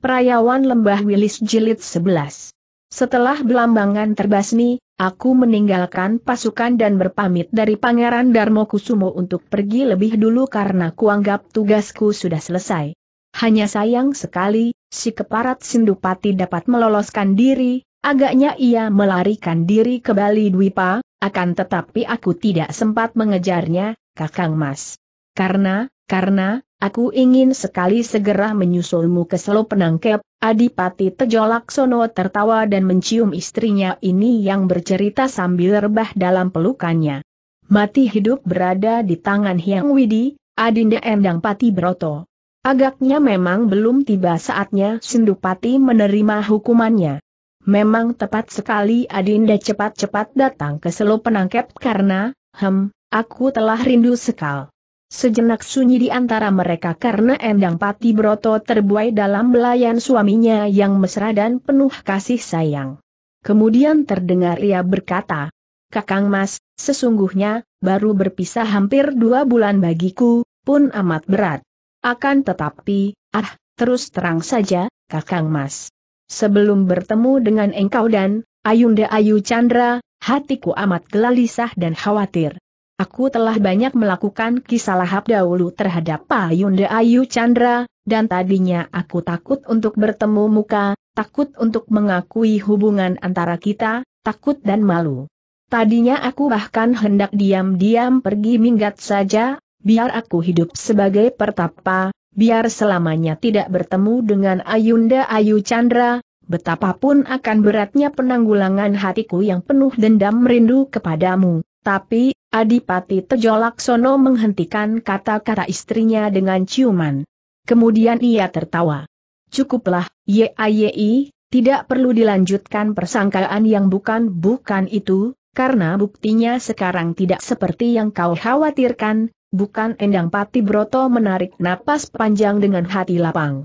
Perayawan Lembah Wilis Jilid 11 Setelah belambangan terbasmi, aku meninggalkan pasukan dan berpamit dari Pangeran Darmo Kusumo untuk pergi lebih dulu karena kuanggap tugasku sudah selesai. Hanya sayang sekali, si keparat Sindupati dapat meloloskan diri, agaknya ia melarikan diri ke Bali Dwipa, akan tetapi aku tidak sempat mengejarnya, Kakang Mas. Karena, karena, aku ingin sekali segera menyusulmu ke selo Penangkep, Adipati Tejo Laksono tertawa dan mencium istrinya ini yang bercerita sambil rebah dalam pelukannya. Mati hidup berada di tangan Hyang Widi, Adinda Endang Pati Broto. Agaknya memang belum tiba saatnya Sindupati menerima hukumannya. Memang tepat sekali Adinda cepat-cepat datang ke Selo Penangkep karena, hem, aku telah rindu sekali. Sejenak sunyi di antara mereka karena Endang Pati Broto terbuai dalam belayan suaminya yang mesra dan penuh kasih sayang. Kemudian terdengar ia berkata, Kakang Mas, sesungguhnya, baru berpisah hampir dua bulan bagiku, pun amat berat. Akan tetapi, ah, terus terang saja, Kakang Mas. Sebelum bertemu dengan engkau dan, Ayunda Ayu Chandra, hatiku amat gelisah dan khawatir. Aku telah banyak melakukan kisah lahap dahulu terhadap Pak Yunda Ayu Chandra, dan tadinya aku takut untuk bertemu muka, takut untuk mengakui hubungan antara kita, takut dan malu. Tadinya aku bahkan hendak diam-diam pergi minggat saja, biar aku hidup sebagai pertapa, biar selamanya tidak bertemu dengan Ayunda Ayu Chandra, betapapun akan beratnya penanggulangan hatiku yang penuh dendam merindu kepadamu. Tapi, Adipati Tejolaksono menghentikan kata-kata istrinya dengan ciuman. Kemudian ia tertawa. Cukuplah, YAYI, tidak perlu dilanjutkan persangkaan yang bukan-bukan itu, karena buktinya sekarang tidak seperti yang kau khawatirkan, bukan Endang Pati Broto menarik napas panjang dengan hati lapang.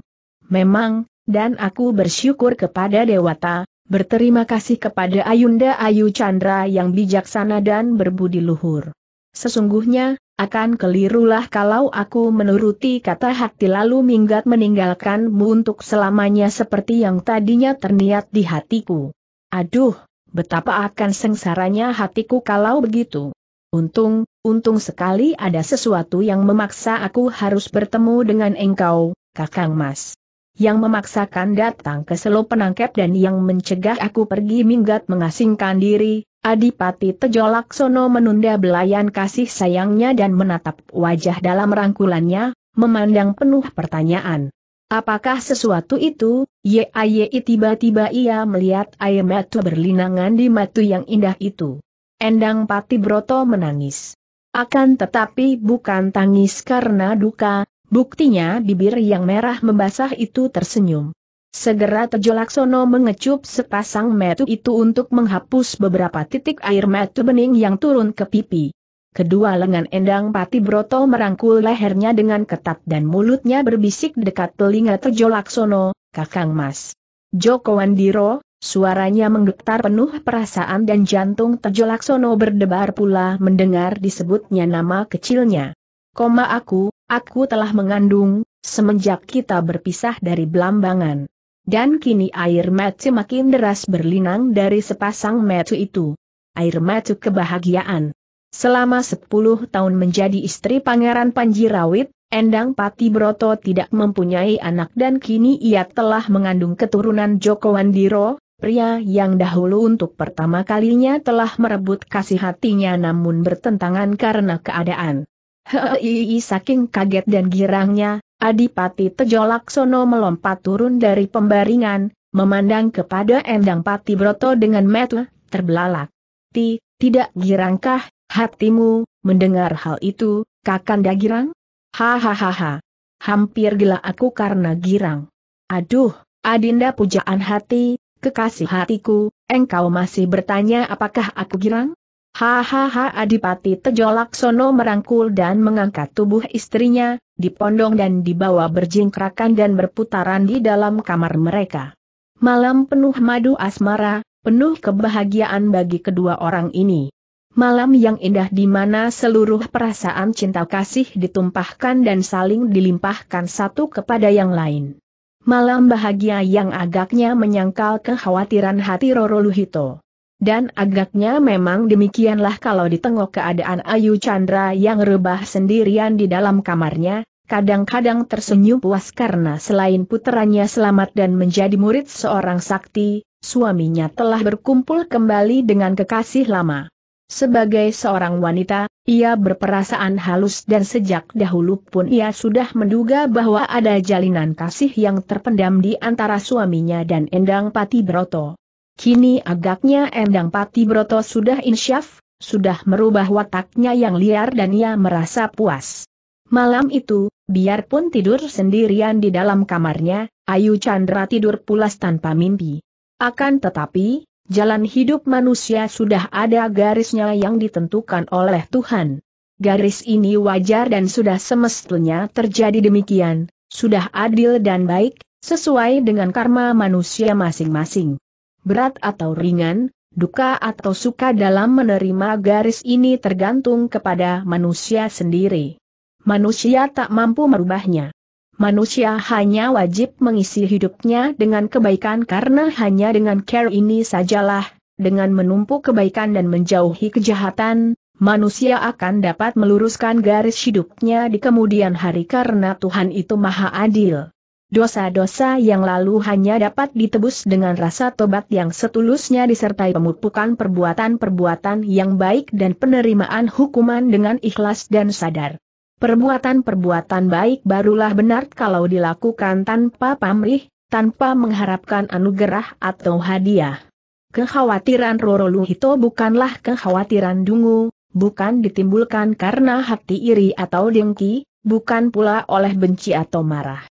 Memang, dan aku bersyukur kepada Dewata, Berterima kasih kepada Ayunda Ayu Chandra yang bijaksana dan berbudi luhur. Sesungguhnya, akan kelirulah kalau aku menuruti kata hati lalu minggat meninggalkanmu untuk selamanya seperti yang tadinya terniat di hatiku. Aduh, betapa akan sengsaranya hatiku kalau begitu. Untung, untung sekali ada sesuatu yang memaksa aku harus bertemu dengan engkau, Kakang Mas yang memaksakan datang ke selo penangkap dan yang mencegah aku pergi minggat mengasingkan diri, Adipati Tejo Laksono menunda belayan kasih sayangnya dan menatap wajah dalam rangkulannya, memandang penuh pertanyaan. Apakah sesuatu itu? Yayi tiba-tiba ia melihat air mata berlinangan di matu yang indah itu. Endang Pati Broto menangis. Akan tetapi bukan tangis karena duka, Buktinya bibir yang merah membasah itu tersenyum. Segera Tejolaksono mengecup sepasang metu itu untuk menghapus beberapa titik air metu bening yang turun ke pipi. Kedua lengan Endang Pati Broto merangkul lehernya dengan ketat dan mulutnya berbisik dekat telinga Tejolaksono, Kakang Mas. Joko Wandiro, suaranya menggetar penuh perasaan dan jantung Tejolaksono berdebar pula mendengar disebutnya nama kecilnya. Koma aku, Aku telah mengandung, semenjak kita berpisah dari Belambangan. Dan kini air mata makin deras berlinang dari sepasang mata itu. Air mata kebahagiaan. Selama sepuluh tahun menjadi istri Pangeran Panji Rawit, Endang Pati Broto tidak mempunyai anak dan kini ia telah mengandung keturunan Joko Wandiro, pria yang dahulu untuk pertama kalinya telah merebut kasih hatinya namun bertentangan karena keadaan. Hei saking kaget dan girangnya, Adipati Tejo Laksono melompat turun dari pembaringan, memandang kepada Endang Pati Broto dengan metu, terbelalak. Ti, tidak girangkah hatimu mendengar hal itu, Kakanda girang? Hahaha. Hampir gila aku karena girang. Aduh, Adinda pujaan hati, kekasih hatiku, engkau masih bertanya apakah aku girang? Hahaha Adipati Tejo Laksono merangkul dan mengangkat tubuh istrinya, dipondong dan dibawa berjingkrakan dan berputaran di dalam kamar mereka. Malam penuh madu asmara, penuh kebahagiaan bagi kedua orang ini. Malam yang indah di mana seluruh perasaan cinta kasih ditumpahkan dan saling dilimpahkan satu kepada yang lain. Malam bahagia yang agaknya menyangkal kekhawatiran hati Roro Luhito. Dan agaknya memang demikianlah kalau ditengok keadaan Ayu Chandra yang rebah sendirian di dalam kamarnya, kadang-kadang tersenyum puas karena selain putranya selamat dan menjadi murid seorang sakti, suaminya telah berkumpul kembali dengan kekasih lama. Sebagai seorang wanita, ia berperasaan halus dan sejak dahulu pun ia sudah menduga bahwa ada jalinan kasih yang terpendam di antara suaminya dan Endang Pati Broto. Kini agaknya Endang Pati Broto sudah insyaf, sudah merubah wataknya yang liar dan ia merasa puas. Malam itu, biarpun tidur sendirian di dalam kamarnya, Ayu Chandra tidur pulas tanpa mimpi. Akan tetapi, jalan hidup manusia sudah ada garisnya yang ditentukan oleh Tuhan. Garis ini wajar dan sudah semestinya terjadi demikian, sudah adil dan baik, sesuai dengan karma manusia masing-masing berat atau ringan, duka atau suka dalam menerima garis ini tergantung kepada manusia sendiri. Manusia tak mampu merubahnya. Manusia hanya wajib mengisi hidupnya dengan kebaikan karena hanya dengan care ini sajalah, dengan menumpuk kebaikan dan menjauhi kejahatan, manusia akan dapat meluruskan garis hidupnya di kemudian hari karena Tuhan itu maha adil. Dosa-dosa yang lalu hanya dapat ditebus dengan rasa tobat yang setulusnya disertai pemupukan perbuatan-perbuatan yang baik dan penerimaan hukuman dengan ikhlas dan sadar. Perbuatan-perbuatan baik barulah benar kalau dilakukan tanpa pamrih, tanpa mengharapkan anugerah atau hadiah. Kekhawatiran Roro Luhito bukanlah kekhawatiran dungu, bukan ditimbulkan karena hati iri atau dengki, bukan pula oleh benci atau marah.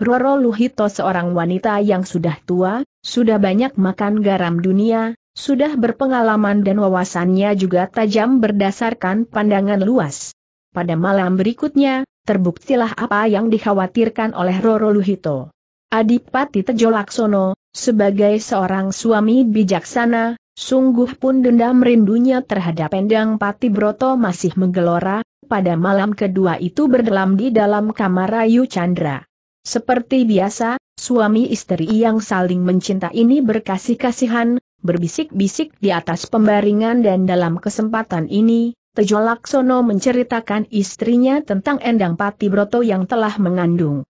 Roro Luhito seorang wanita yang sudah tua, sudah banyak makan garam dunia, sudah berpengalaman dan wawasannya juga tajam berdasarkan pandangan luas. Pada malam berikutnya, terbuktilah apa yang dikhawatirkan oleh Roro Luhito. Adipati Tejo Laksono, sebagai seorang suami bijaksana, sungguh pun dendam rindunya terhadap Endang Pati Broto masih menggelora, pada malam kedua itu berdalam di dalam kamar Ayu Chandra. Seperti biasa, suami istri yang saling mencinta ini berkasih-kasihan, berbisik-bisik di atas pembaringan dan dalam kesempatan ini, Tejo Laksono menceritakan istrinya tentang Endang Pati Broto yang telah mengandung.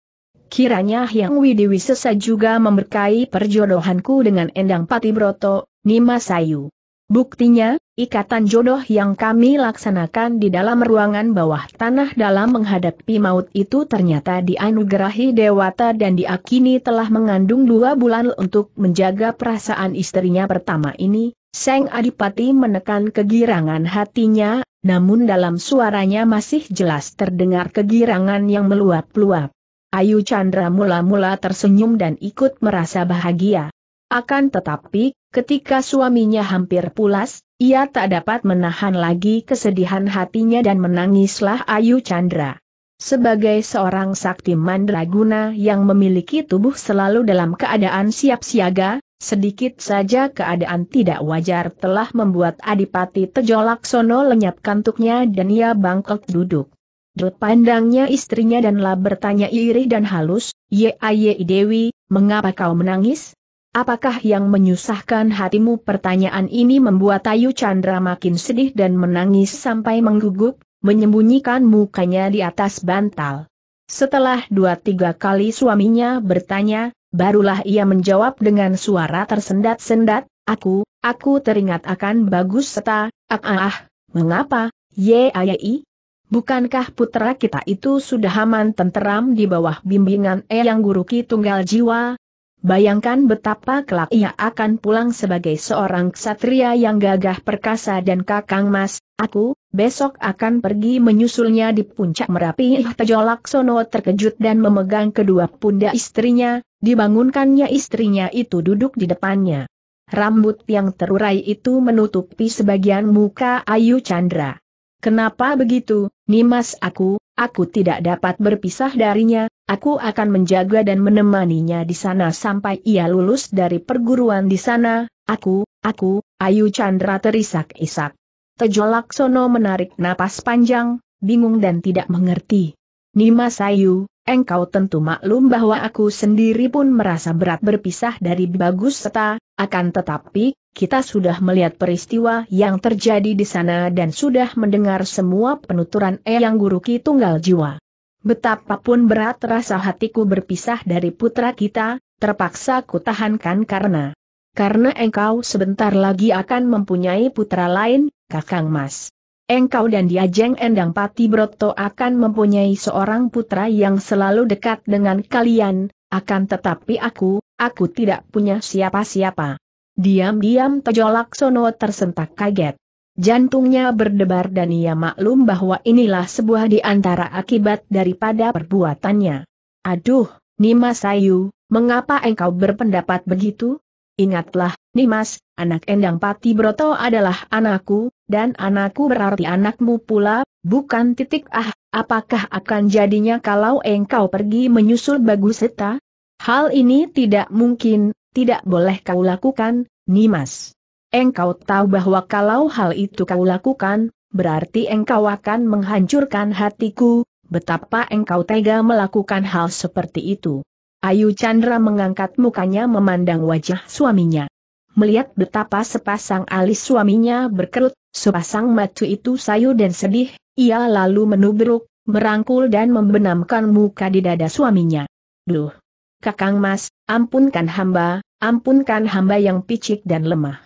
Kiranya Hyang Widiwisesa juga memberkahi perjodohanku dengan Endang Pati Broto, Nima Sayu. Buktinya, ikatan jodoh yang kami laksanakan di dalam ruangan bawah tanah dalam menghadapi maut itu ternyata dianugerahi dewata dan diakini telah mengandung dua bulan untuk menjaga perasaan istrinya pertama ini. Seng Adipati menekan kegirangan hatinya, namun dalam suaranya masih jelas terdengar kegirangan yang meluap-luap. Ayu Chandra mula-mula tersenyum dan ikut merasa bahagia. Akan tetapi, ketika suaminya hampir pulas, ia tak dapat menahan lagi kesedihan hatinya dan menangislah Ayu Chandra. Sebagai seorang sakti mandraguna yang memiliki tubuh selalu dalam keadaan siap siaga, sedikit saja keadaan tidak wajar telah membuat Adipati Tejolaksono Laksono lenyap kantuknya dan ia bangkok duduk. Dut pandangnya istrinya dan lah bertanya iri dan halus, Ye Aye Dewi, mengapa kau menangis? Apakah yang menyusahkan hatimu? Pertanyaan ini membuat Ayu Chandra makin sedih dan menangis sampai menggugup, menyembunyikan mukanya di atas bantal. Setelah dua-tiga kali suaminya bertanya, barulah ia menjawab dengan suara tersendat-sendat, Aku, aku teringat akan bagus serta, ah ah, ah mengapa, yai? Bukankah putra kita itu sudah aman tenteram di bawah bimbingan Eyang Guru Ki Tunggal Jiwa, Bayangkan betapa kelak ia akan pulang sebagai seorang ksatria yang gagah perkasa dan kakang mas, aku, besok akan pergi menyusulnya di puncak Merapi Tejolak Laksono terkejut dan memegang kedua pundak istrinya, dibangunkannya istrinya itu duduk di depannya. Rambut yang terurai itu menutupi sebagian muka Ayu Chandra. Kenapa begitu, Nimas aku, Aku tidak dapat berpisah darinya, aku akan menjaga dan menemaninya di sana sampai ia lulus dari perguruan di sana, aku, aku, Ayu Chandra terisak-isak. Tejo Laksono menarik napas panjang, bingung dan tidak mengerti. Nima Sayu, engkau tentu maklum bahwa aku sendiri pun merasa berat berpisah dari Bagus Seta, akan tetapi, kita sudah melihat peristiwa yang terjadi di sana dan sudah mendengar semua penuturan Eyang Guru Ki Tunggal Jiwa. Betapapun berat rasa hatiku berpisah dari putra kita, terpaksa kutahankan karena karena engkau sebentar lagi akan mempunyai putra lain, Kakang Mas. Engkau dan Diajeng Endang Pati Broto akan mempunyai seorang putra yang selalu dekat dengan kalian, akan tetapi aku, aku tidak punya siapa-siapa. Diam-diam Tejo Laksono tersentak kaget. Jantungnya berdebar dan ia maklum bahwa inilah sebuah di antara akibat daripada perbuatannya. Aduh, Nimas Ayu, mengapa engkau berpendapat begitu? Ingatlah, Nimas, anak Endang Pati Broto adalah anakku, dan anakku berarti anakmu pula, bukan titik ah, apakah akan jadinya kalau engkau pergi menyusul Baguseta? Hal ini tidak mungkin, tidak boleh kau lakukan, Nimas. Engkau tahu bahwa kalau hal itu kau lakukan, berarti engkau akan menghancurkan hatiku, betapa engkau tega melakukan hal seperti itu. Ayu Chandra mengangkat mukanya memandang wajah suaminya. Melihat betapa sepasang alis suaminya berkerut, sepasang mata itu sayu dan sedih, ia lalu menubruk, merangkul dan membenamkan muka di dada suaminya. Duh! Kakang Mas, ampunkan hamba, ampunkan hamba yang picik dan lemah.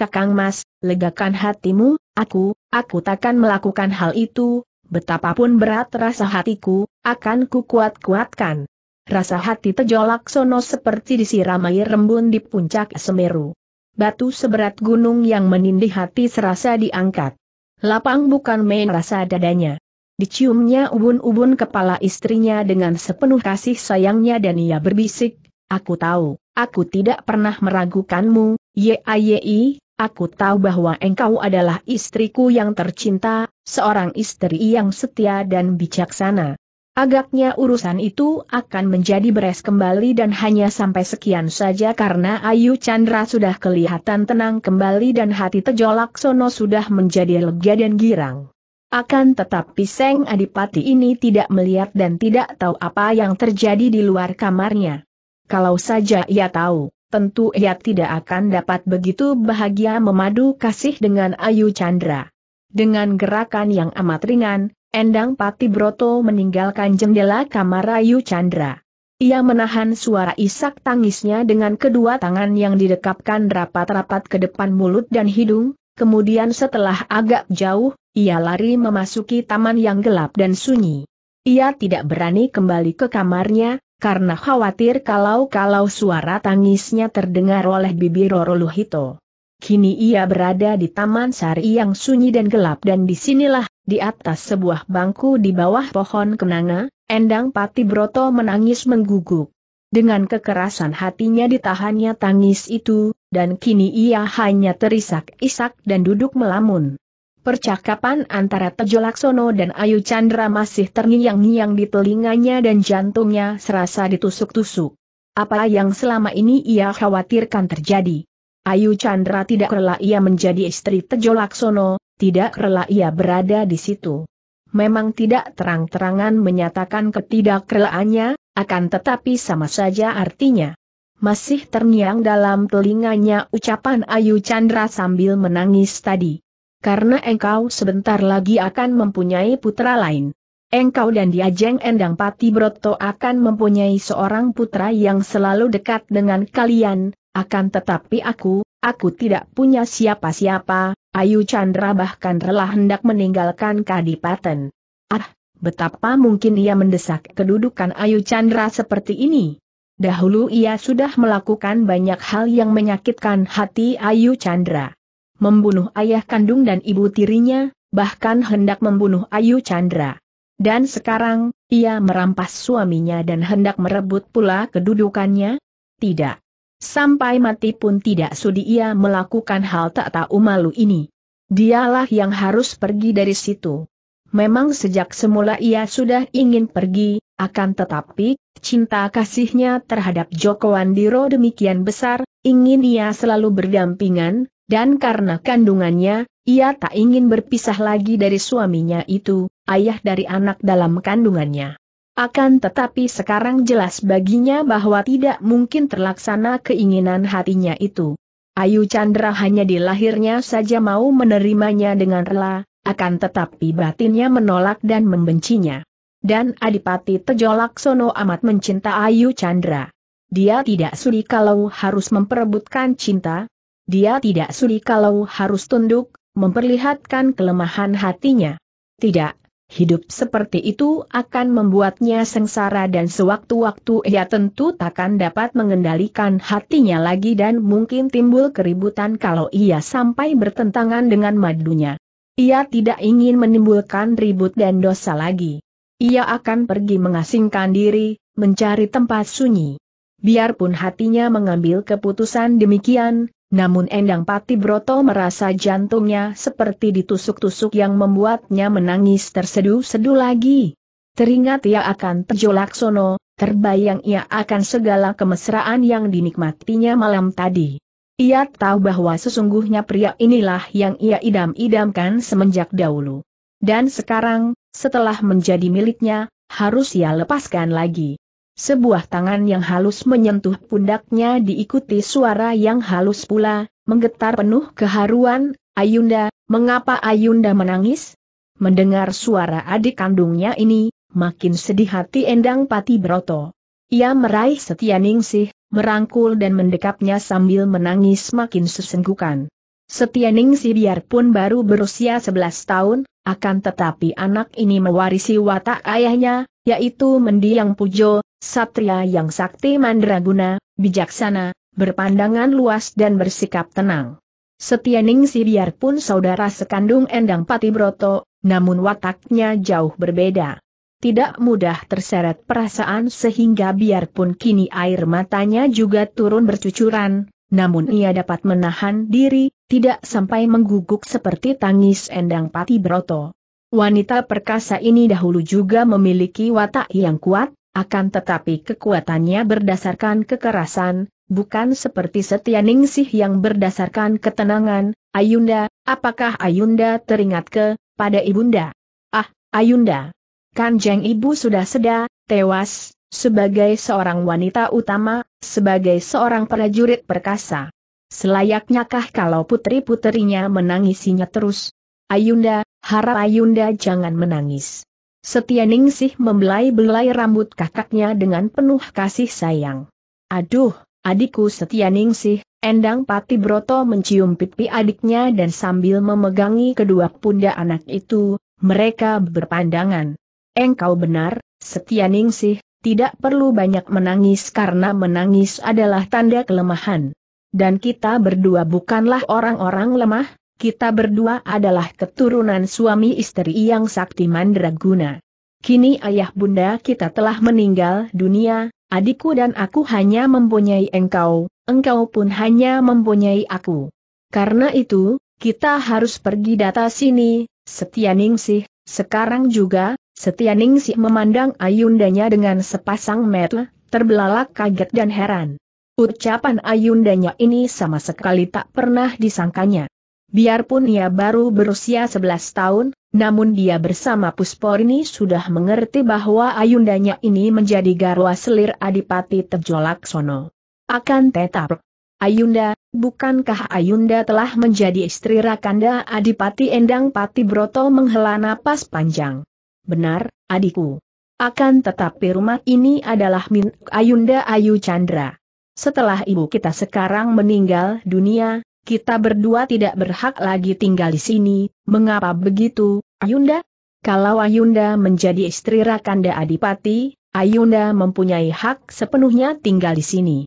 Kakang Mas, legakan hatimu, aku, aku takkan melakukan hal itu, betapapun berat rasa hatiku, akan ku kuat-kuatkan. Rasa hati tejolak sono seperti disiram air rembun di puncak Semeru. Batu seberat gunung yang menindih hati serasa diangkat. Lapang bukan main rasa dadanya. Diciumnya ubun-ubun kepala istrinya dengan sepenuh kasih sayangnya dan ia berbisik, Aku tahu, aku tidak pernah meragukanmu, Yayi, aku tahu bahwa engkau adalah istriku yang tercinta, seorang istri yang setia dan bijaksana. Agaknya urusan itu akan menjadi beres kembali dan hanya sampai sekian saja karena Ayu Chandra sudah kelihatan tenang kembali dan hati Tejolak Sono sudah menjadi lega dan girang. Akan tetapi Seng Adipati ini tidak melihat dan tidak tahu apa yang terjadi di luar kamarnya. Kalau saja ia tahu, tentu ia tidak akan dapat begitu bahagia memadu kasih dengan Ayu Chandra. Dengan gerakan yang amat ringan, Endang Pati Broto meninggalkan jendela kamar Ayu Chandra. Ia menahan suara isak tangisnya dengan kedua tangan yang didekapkan rapat-rapat ke depan mulut dan hidung, Kemudian setelah agak jauh, ia lari memasuki taman yang gelap dan sunyi. Ia tidak berani kembali ke kamarnya, karena khawatir kalau-kalau suara tangisnya terdengar oleh bibir Luhito. Kini ia berada di taman sari yang sunyi dan gelap dan disinilah, di atas sebuah bangku di bawah pohon kenanga, Endang Pati Broto menangis mengguguk. Dengan kekerasan hatinya ditahannya tangis itu, dan kini ia hanya terisak-isak dan duduk melamun. Percakapan antara Tejo Laksono dan Ayu Chandra masih terngiang-ngiang di telinganya dan jantungnya serasa ditusuk-tusuk. Apa yang selama ini ia khawatirkan terjadi? Ayu Chandra tidak rela ia menjadi istri Tejo Laksono, tidak rela ia berada di situ memang tidak terang-terangan menyatakan ketidakrelaannya, akan tetapi sama saja artinya. Masih terniang dalam telinganya ucapan Ayu Chandra sambil menangis tadi. Karena engkau sebentar lagi akan mempunyai putra lain. Engkau dan Diajeng Endang Pati Broto akan mempunyai seorang putra yang selalu dekat dengan kalian, akan tetapi aku, aku tidak punya siapa-siapa, Ayu Chandra bahkan rela hendak meninggalkan Kadipaten. Ah, betapa mungkin ia mendesak kedudukan Ayu Chandra seperti ini. Dahulu ia sudah melakukan banyak hal yang menyakitkan hati Ayu Chandra. Membunuh ayah kandung dan ibu tirinya, bahkan hendak membunuh Ayu Chandra. Dan sekarang, ia merampas suaminya dan hendak merebut pula kedudukannya? Tidak. Sampai mati pun tidak sudi ia melakukan hal tak tahu malu ini. Dialah yang harus pergi dari situ. Memang sejak semula ia sudah ingin pergi, akan tetapi, cinta kasihnya terhadap Joko Wandiro demikian besar, ingin ia selalu berdampingan, dan karena kandungannya, ia tak ingin berpisah lagi dari suaminya itu, ayah dari anak dalam kandungannya. Akan tetapi sekarang jelas baginya bahwa tidak mungkin terlaksana keinginan hatinya itu. Ayu Chandra hanya dilahirnya saja mau menerimanya dengan rela, akan tetapi batinnya menolak dan membencinya. Dan Adipati Tejo Laksono amat mencinta Ayu Chandra. Dia tidak sudi kalau harus memperebutkan cinta, dia tidak sudi kalau harus tunduk, memperlihatkan kelemahan hatinya. Tidak, hidup seperti itu akan membuatnya sengsara dan sewaktu-waktu ia tentu takkan dapat mengendalikan hatinya lagi dan mungkin timbul keributan kalau ia sampai bertentangan dengan madunya. Ia tidak ingin menimbulkan ribut dan dosa lagi. Ia akan pergi mengasingkan diri, mencari tempat sunyi. Biarpun hatinya mengambil keputusan demikian, namun Endang Pati Broto merasa jantungnya seperti ditusuk-tusuk yang membuatnya menangis terseduh-seduh lagi. Teringat ia akan terjolak sono, terbayang ia akan segala kemesraan yang dinikmatinya malam tadi. Ia tahu bahwa sesungguhnya pria inilah yang ia idam-idamkan semenjak dahulu. Dan sekarang, setelah menjadi miliknya, harus ia lepaskan lagi. Sebuah tangan yang halus menyentuh pundaknya diikuti suara yang halus pula, menggetar penuh keharuan, Ayunda, mengapa Ayunda menangis? Mendengar suara adik kandungnya ini, makin sedih hati Endang Pati Broto. Ia meraih setia ningsih, merangkul dan mendekapnya sambil menangis makin sesenggukan. Setia Ningsi biarpun baru berusia 11 tahun, akan tetapi anak ini mewarisi watak ayahnya, yaitu mendiang pujo, satria yang sakti mandraguna, bijaksana, berpandangan luas dan bersikap tenang. Setia Ningsi biarpun saudara sekandung Endang Pati Broto, namun wataknya jauh berbeda tidak mudah terseret perasaan sehingga biarpun kini air matanya juga turun bercucuran, namun ia dapat menahan diri, tidak sampai mengguguk seperti tangis Endang Pati Broto. Wanita perkasa ini dahulu juga memiliki watak yang kuat, akan tetapi kekuatannya berdasarkan kekerasan, bukan seperti Setia Ningsih yang berdasarkan ketenangan, Ayunda, apakah Ayunda teringat ke, pada Ibunda? Ah, Ayunda, Kanjeng Ibu sudah seda, tewas, sebagai seorang wanita utama, sebagai seorang prajurit perkasa. Selayaknya kah kalau putri putrinya menangisinya terus? Ayunda, harap Ayunda jangan menangis. Setia Ningsih membelai-belai rambut kakaknya dengan penuh kasih sayang. Aduh, adikku Setia Ningsih, Endang Pati Broto mencium pipi adiknya dan sambil memegangi kedua pundak anak itu, mereka berpandangan. Engkau benar, setia ningsih, tidak perlu banyak menangis karena menangis adalah tanda kelemahan. Dan kita berdua bukanlah orang-orang lemah, kita berdua adalah keturunan suami istri yang sakti mandraguna. Kini ayah bunda kita telah meninggal dunia, adikku dan aku hanya mempunyai engkau, engkau pun hanya mempunyai aku. Karena itu, kita harus pergi data sini, setia ningsih, sekarang juga, Setianing si memandang Ayundanya dengan sepasang mata, terbelalak kaget dan heran. Ucapan Ayundanya ini sama sekali tak pernah disangkanya. Biarpun ia baru berusia 11 tahun, namun dia bersama Pusporni sudah mengerti bahwa Ayundanya ini menjadi garwa selir Adipati Tejolaksono. Akan tetap, Ayunda, bukankah Ayunda telah menjadi istri Rakanda Adipati Endang Pati Broto menghela napas panjang? Benar, adikku. Akan tetapi rumah ini adalah milik Ayunda Ayu Chandra. Setelah ibu kita sekarang meninggal dunia, kita berdua tidak berhak lagi tinggal di sini, mengapa begitu, Ayunda? Kalau Ayunda menjadi istri Rakanda Adipati, Ayunda mempunyai hak sepenuhnya tinggal di sini.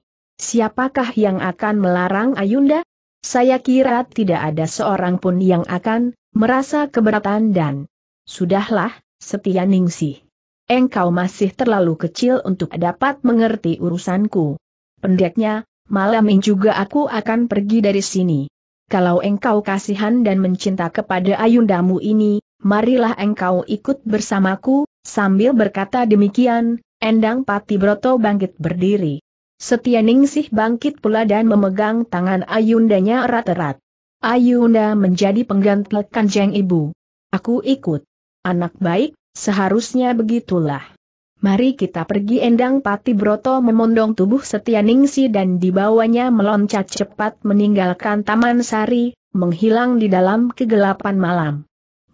Siapakah yang akan melarang Ayunda? Saya kira tidak ada seorang pun yang akan merasa keberatan dan Sudahlah, Setia Ningsih. Engkau masih terlalu kecil untuk dapat mengerti urusanku. Pendeknya, malam ini juga aku akan pergi dari sini. Kalau engkau kasihan dan mencinta kepada ayundamu ini, marilah engkau ikut bersamaku, sambil berkata demikian, Endang Pati Broto bangkit berdiri. Setia Ningsih bangkit pula dan memegang tangan ayundanya erat-erat. Ayunda menjadi penggantel kanjeng ibu. Aku ikut. Anak baik, seharusnya begitulah. Mari kita pergi endang Pati Broto memondong tubuh setia Ningsi dan dibawanya meloncat cepat meninggalkan Taman Sari, menghilang di dalam kegelapan malam.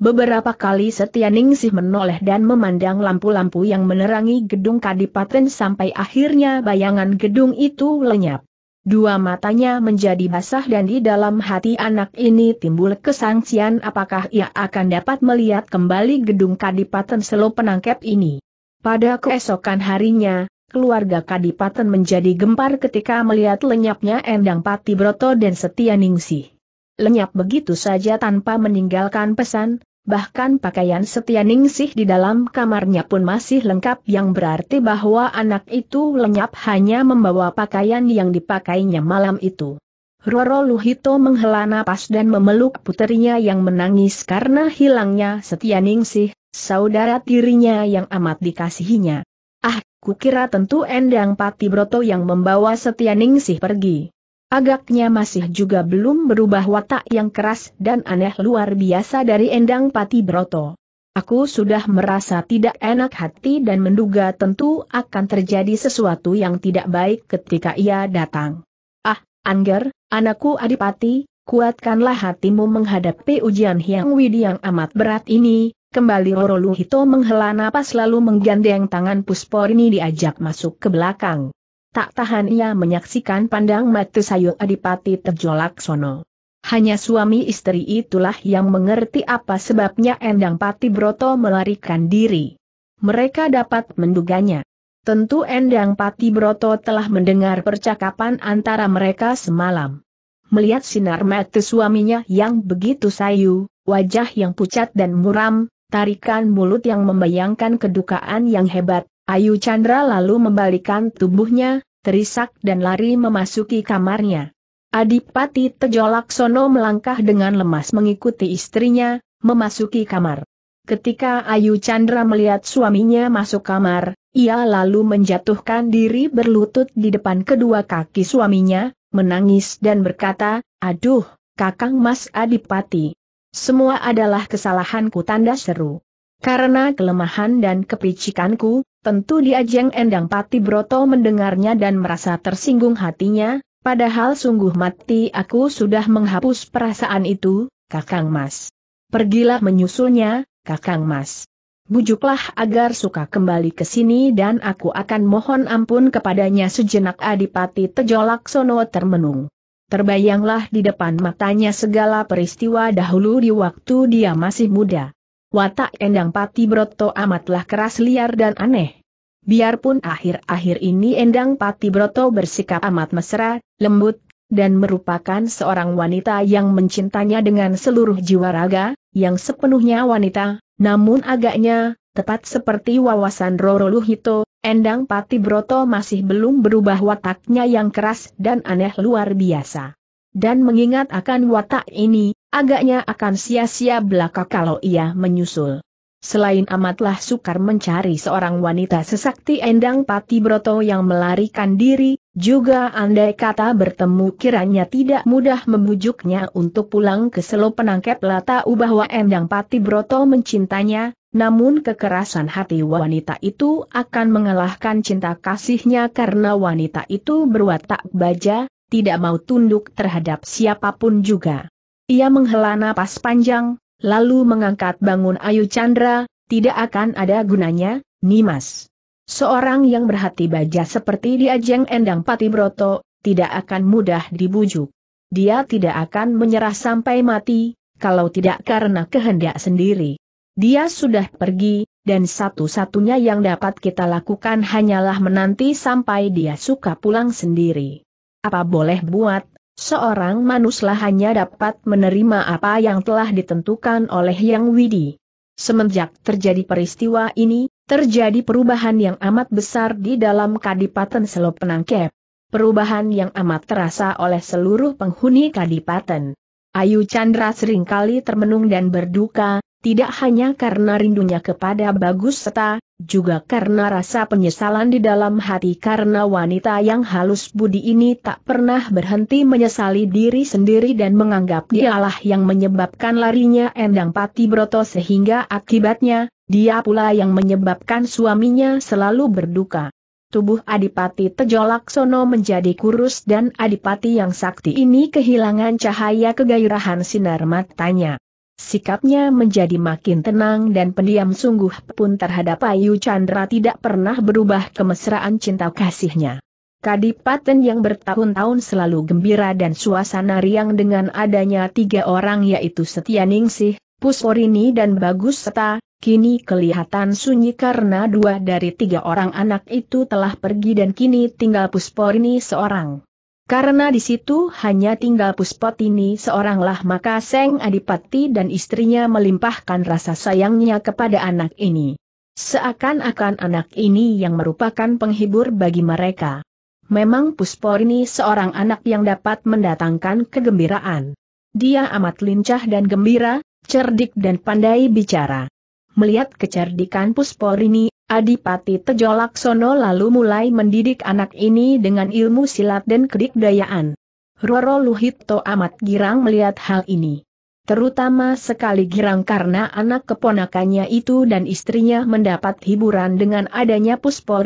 Beberapa kali Setia Ningsih menoleh dan memandang lampu-lampu yang menerangi gedung Kadipaten sampai akhirnya bayangan gedung itu lenyap. Dua matanya menjadi basah dan di dalam hati anak ini timbul kesangsian apakah ia akan dapat melihat kembali gedung Kadipaten Selo penangkap ini. Pada keesokan harinya, keluarga Kadipaten menjadi gempar ketika melihat lenyapnya Endang Pati Broto dan Setia Ningsih. Lenyap begitu saja tanpa meninggalkan pesan, bahkan pakaian setia Ningsih di dalam kamarnya pun masih lengkap yang berarti bahwa anak itu lenyap hanya membawa pakaian yang dipakainya malam itu. Roro Luhito menghela napas dan memeluk putrinya yang menangis karena hilangnya Setia Ningsih, saudara tirinya yang amat dikasihinya. Ah, kukira tentu Endang Pati Broto yang membawa Setia Ningsih pergi. Agaknya masih juga belum berubah watak yang keras dan aneh luar biasa dari Endang Pati Broto. Aku sudah merasa tidak enak hati dan menduga tentu akan terjadi sesuatu yang tidak baik ketika ia datang. Ah, Angger, anakku Adipati, kuatkanlah hatimu menghadapi ujian Hyang Widi yang amat berat ini. Kembali Roro Luhito menghela napas lalu menggandeng tangan Pusporini diajak masuk ke belakang. Tak tahan ia menyaksikan pandang mata sayung Adipati terjolak sono. Hanya suami istri itulah yang mengerti apa sebabnya Endang Pati Broto melarikan diri. Mereka dapat menduganya. Tentu Endang Pati Broto telah mendengar percakapan antara mereka semalam. Melihat sinar mata suaminya yang begitu sayu, wajah yang pucat dan muram, tarikan mulut yang membayangkan kedukaan yang hebat, Ayu Chandra lalu membalikan tubuhnya, terisak dan lari memasuki kamarnya. Adipati Tejolaksono melangkah dengan lemas mengikuti istrinya, memasuki kamar. Ketika Ayu Chandra melihat suaminya masuk kamar, ia lalu menjatuhkan diri berlutut di depan kedua kaki suaminya, menangis dan berkata, Aduh, Kakang Mas Adipati. Semua adalah kesalahanku tanda seru. Karena kelemahan dan kepicikanku, Tentu di ajeng Endang Pati Broto mendengarnya dan merasa tersinggung hatinya, padahal sungguh mati aku sudah menghapus perasaan itu, Kakang Mas. Pergilah menyusulnya, Kakang Mas. Bujuklah agar suka kembali ke sini dan aku akan mohon ampun kepadanya sejenak Adipati Tejolaksono termenung. Terbayanglah di depan matanya segala peristiwa dahulu di waktu dia masih muda. Watak Endang Pati Broto amatlah keras liar dan aneh. Biarpun akhir-akhir ini Endang Pati Broto bersikap amat mesra, lembut, dan merupakan seorang wanita yang mencintanya dengan seluruh jiwa raga, yang sepenuhnya wanita, namun agaknya, tepat seperti wawasan Roro Luhito, Endang Pati Broto masih belum berubah wataknya yang keras dan aneh luar biasa dan mengingat akan watak ini, agaknya akan sia-sia belaka kalau ia menyusul. Selain amatlah sukar mencari seorang wanita sesakti Endang Pati Broto yang melarikan diri, juga andai kata bertemu kiranya tidak mudah membujuknya untuk pulang ke selo penangkep lata bahwa Endang Pati Broto mencintanya, namun kekerasan hati wanita itu akan mengalahkan cinta kasihnya karena wanita itu berwatak baja, tidak mau tunduk terhadap siapapun juga. Ia menghela napas panjang, lalu mengangkat bangun Ayu Chandra, tidak akan ada gunanya, Nimas. Seorang yang berhati baja seperti diajeng Jeng Endang Patibroto, tidak akan mudah dibujuk. Dia tidak akan menyerah sampai mati, kalau tidak karena kehendak sendiri. Dia sudah pergi, dan satu-satunya yang dapat kita lakukan hanyalah menanti sampai dia suka pulang sendiri. Apa boleh buat, seorang manusia hanya dapat menerima apa yang telah ditentukan oleh Yang Widi. Semenjak terjadi peristiwa ini, terjadi perubahan yang amat besar di dalam Kadipaten Selop Penangkep. Perubahan yang amat terasa oleh seluruh penghuni Kadipaten. Ayu Chandra seringkali termenung dan berduka, tidak hanya karena rindunya kepada Bagus Seta, juga karena rasa penyesalan di dalam hati karena wanita yang halus budi ini tak pernah berhenti menyesali diri sendiri dan menganggap dialah yang menyebabkan larinya Endang Pati Broto sehingga akibatnya, dia pula yang menyebabkan suaminya selalu berduka. Tubuh Adipati Tejolaksono menjadi kurus dan Adipati yang sakti ini kehilangan cahaya kegairahan sinar matanya. Sikapnya menjadi makin tenang dan pendiam sungguh pun terhadap Ayu Chandra tidak pernah berubah kemesraan cinta kasihnya. Kadipaten yang bertahun-tahun selalu gembira dan suasana riang dengan adanya tiga orang yaitu Ningsih, Pusporini dan Bagus Seta, kini kelihatan sunyi karena dua dari tiga orang anak itu telah pergi dan kini tinggal Pusporini seorang. Karena di situ hanya tinggal ini seoranglah maka Seng Adipati dan istrinya melimpahkan rasa sayangnya kepada anak ini. Seakan-akan anak ini yang merupakan penghibur bagi mereka. Memang ini seorang anak yang dapat mendatangkan kegembiraan. Dia amat lincah dan gembira, cerdik dan pandai bicara. Melihat kecerdikan ini, Adipati Tejo Laksono lalu mulai mendidik anak ini dengan ilmu silat dan kedikdayaan. Roro Luhito amat girang melihat hal ini. Terutama sekali girang karena anak keponakannya itu dan istrinya mendapat hiburan dengan adanya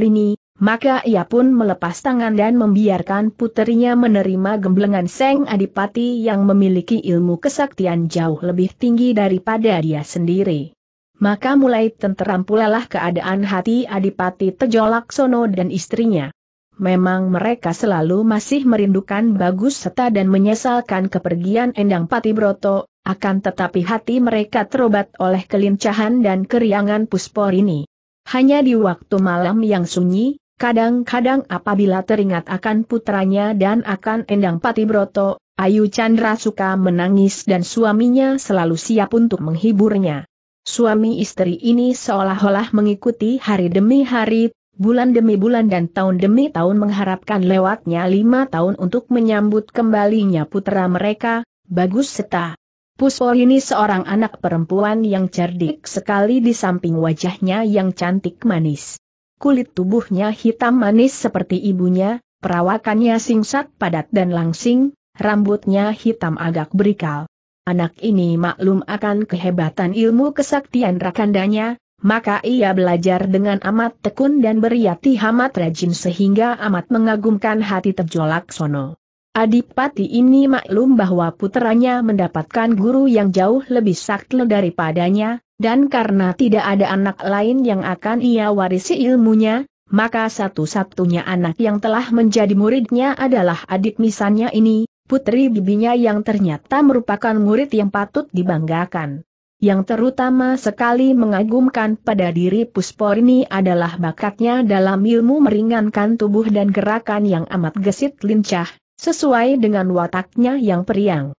ini, maka ia pun melepas tangan dan membiarkan puterinya menerima gemblengan Seng Adipati yang memiliki ilmu kesaktian jauh lebih tinggi daripada dia sendiri maka mulai tenteram pulalah keadaan hati Adipati Tejo Laksono dan istrinya. Memang mereka selalu masih merindukan Bagus Seta dan menyesalkan kepergian Endang Patibroto, akan tetapi hati mereka terobat oleh kelincahan dan keriangan Puspor ini. Hanya di waktu malam yang sunyi, kadang-kadang apabila teringat akan putranya dan akan Endang Patibroto, Ayu Chandra suka menangis dan suaminya selalu siap untuk menghiburnya. Suami istri ini seolah-olah mengikuti hari demi hari, bulan demi bulan dan tahun demi tahun mengharapkan lewatnya lima tahun untuk menyambut kembalinya putra mereka, Bagus Seta. Puspo ini seorang anak perempuan yang cerdik sekali di samping wajahnya yang cantik manis. Kulit tubuhnya hitam manis seperti ibunya, perawakannya singsat padat dan langsing, rambutnya hitam agak berikal anak ini maklum akan kehebatan ilmu kesaktian rakandanya, maka ia belajar dengan amat tekun dan beriati amat rajin sehingga amat mengagumkan hati terjolak sono. Adipati ini maklum bahwa putranya mendapatkan guru yang jauh lebih sakti daripadanya, dan karena tidak ada anak lain yang akan ia warisi ilmunya, maka satu-satunya anak yang telah menjadi muridnya adalah adik misannya ini, putri bibinya yang ternyata merupakan murid yang patut dibanggakan. Yang terutama sekali mengagumkan pada diri Pusporni adalah bakatnya dalam ilmu meringankan tubuh dan gerakan yang amat gesit lincah, sesuai dengan wataknya yang periang.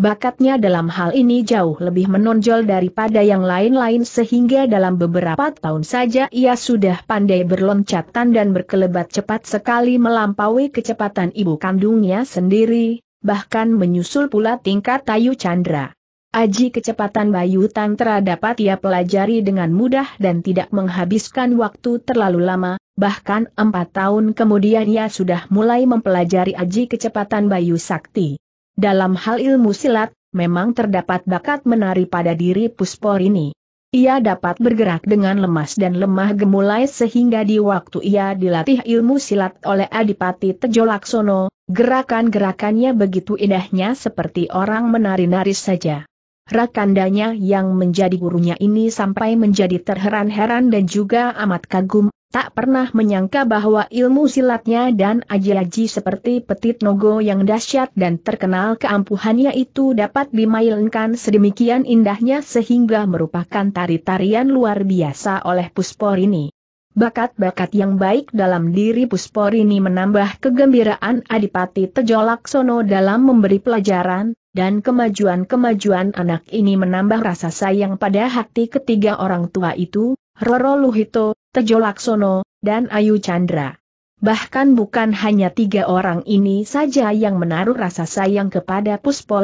Bakatnya dalam hal ini jauh lebih menonjol daripada yang lain-lain sehingga dalam beberapa tahun saja ia sudah pandai berloncatan dan berkelebat cepat sekali melampaui kecepatan ibu kandungnya sendiri, bahkan menyusul pula tingkat Tayu Chandra. Aji kecepatan Bayu Tantra dapat ia pelajari dengan mudah dan tidak menghabiskan waktu terlalu lama, bahkan empat tahun kemudian ia sudah mulai mempelajari aji kecepatan Bayu Sakti. Dalam hal ilmu silat, memang terdapat bakat menari pada diri Puspor ini. Ia dapat bergerak dengan lemas dan lemah gemulai sehingga di waktu ia dilatih ilmu silat oleh Adipati Tejolaksono, gerakan-gerakannya begitu indahnya seperti orang menari-nari saja. Rakandanya yang menjadi gurunya ini sampai menjadi terheran-heran dan juga amat kagum, tak pernah menyangka bahwa ilmu silatnya dan aji-aji seperti petit nogo yang dahsyat dan terkenal keampuhannya itu dapat dimainkan sedemikian indahnya sehingga merupakan tari-tarian luar biasa oleh Puspor ini. Bakat-bakat yang baik dalam diri Puspor ini menambah kegembiraan Adipati Tejolaksono dalam memberi pelajaran, dan kemajuan-kemajuan anak ini menambah rasa sayang pada hati ketiga orang tua itu, Roro Luhito, Tejo Laksono, dan Ayu Chandra. Bahkan bukan hanya tiga orang ini saja yang menaruh rasa sayang kepada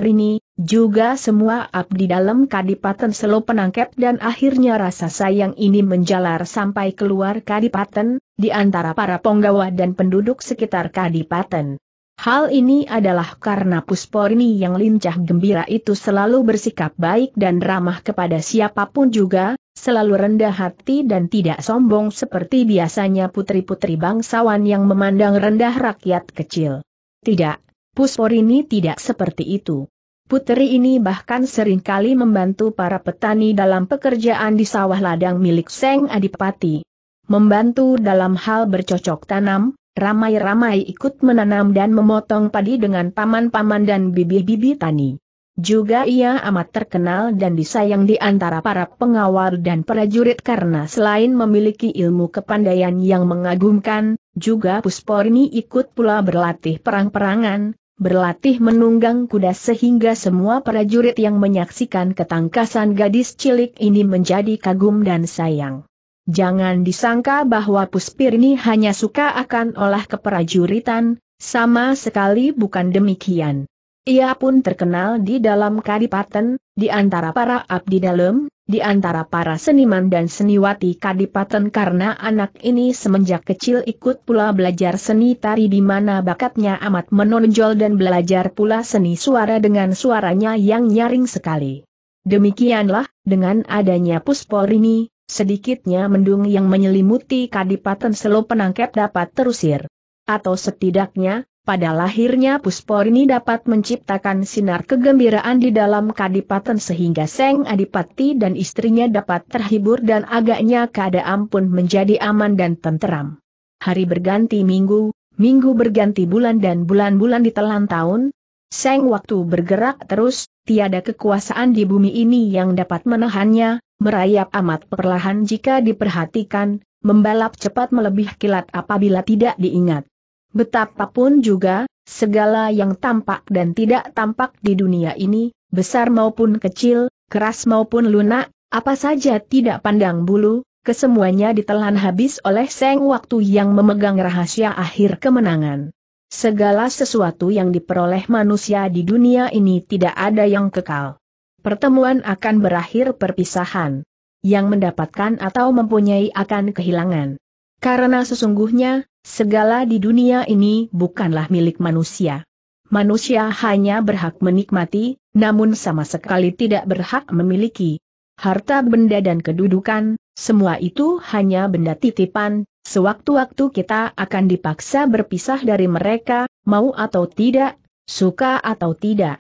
ini, juga semua abdi dalam Kadipaten Selo penangkep dan akhirnya rasa sayang ini menjalar sampai keluar Kadipaten, di antara para penggawa dan penduduk sekitar Kadipaten. Hal ini adalah karena Pusporni yang lincah gembira itu selalu bersikap baik dan ramah kepada siapapun juga, selalu rendah hati dan tidak sombong seperti biasanya putri-putri bangsawan yang memandang rendah rakyat kecil. Tidak, Pusporni tidak seperti itu. Putri ini bahkan seringkali membantu para petani dalam pekerjaan di sawah ladang milik Seng Adipati. Membantu dalam hal bercocok tanam, ramai-ramai ikut menanam dan memotong padi dengan paman-paman dan bibi-bibi tani. Juga ia amat terkenal dan disayang di antara para pengawal dan prajurit karena selain memiliki ilmu kepandaian yang mengagumkan, juga Pusporni ikut pula berlatih perang-perangan, berlatih menunggang kuda sehingga semua prajurit yang menyaksikan ketangkasan gadis cilik ini menjadi kagum dan sayang. Jangan disangka bahwa Puspirni hanya suka akan olah keperajuritan, sama sekali bukan demikian. Ia pun terkenal di dalam kadipaten, di antara para abdi dalam, di antara para seniman dan seniwati kadipaten karena anak ini semenjak kecil ikut pula belajar seni tari di mana bakatnya amat menonjol dan belajar pula seni suara dengan suaranya yang nyaring sekali. Demikianlah, dengan adanya Puspirni. ini, sedikitnya mendung yang menyelimuti Kadipaten Selo penangkap dapat terusir. Atau setidaknya, pada lahirnya Puspor ini dapat menciptakan sinar kegembiraan di dalam kadipaten sehingga Seng Adipati dan istrinya dapat terhibur dan agaknya keadaan pun menjadi aman dan tenteram. Hari berganti minggu, minggu berganti bulan dan bulan-bulan ditelan tahun. Seng waktu bergerak terus, tiada kekuasaan di bumi ini yang dapat menahannya, merayap amat perlahan jika diperhatikan, membalap cepat melebih kilat apabila tidak diingat. Betapapun juga, segala yang tampak dan tidak tampak di dunia ini, besar maupun kecil, keras maupun lunak, apa saja tidak pandang bulu, kesemuanya ditelan habis oleh seng waktu yang memegang rahasia akhir kemenangan. Segala sesuatu yang diperoleh manusia di dunia ini tidak ada yang kekal pertemuan akan berakhir perpisahan. Yang mendapatkan atau mempunyai akan kehilangan. Karena sesungguhnya, segala di dunia ini bukanlah milik manusia. Manusia hanya berhak menikmati, namun sama sekali tidak berhak memiliki. Harta benda dan kedudukan, semua itu hanya benda titipan, sewaktu-waktu kita akan dipaksa berpisah dari mereka, mau atau tidak, suka atau tidak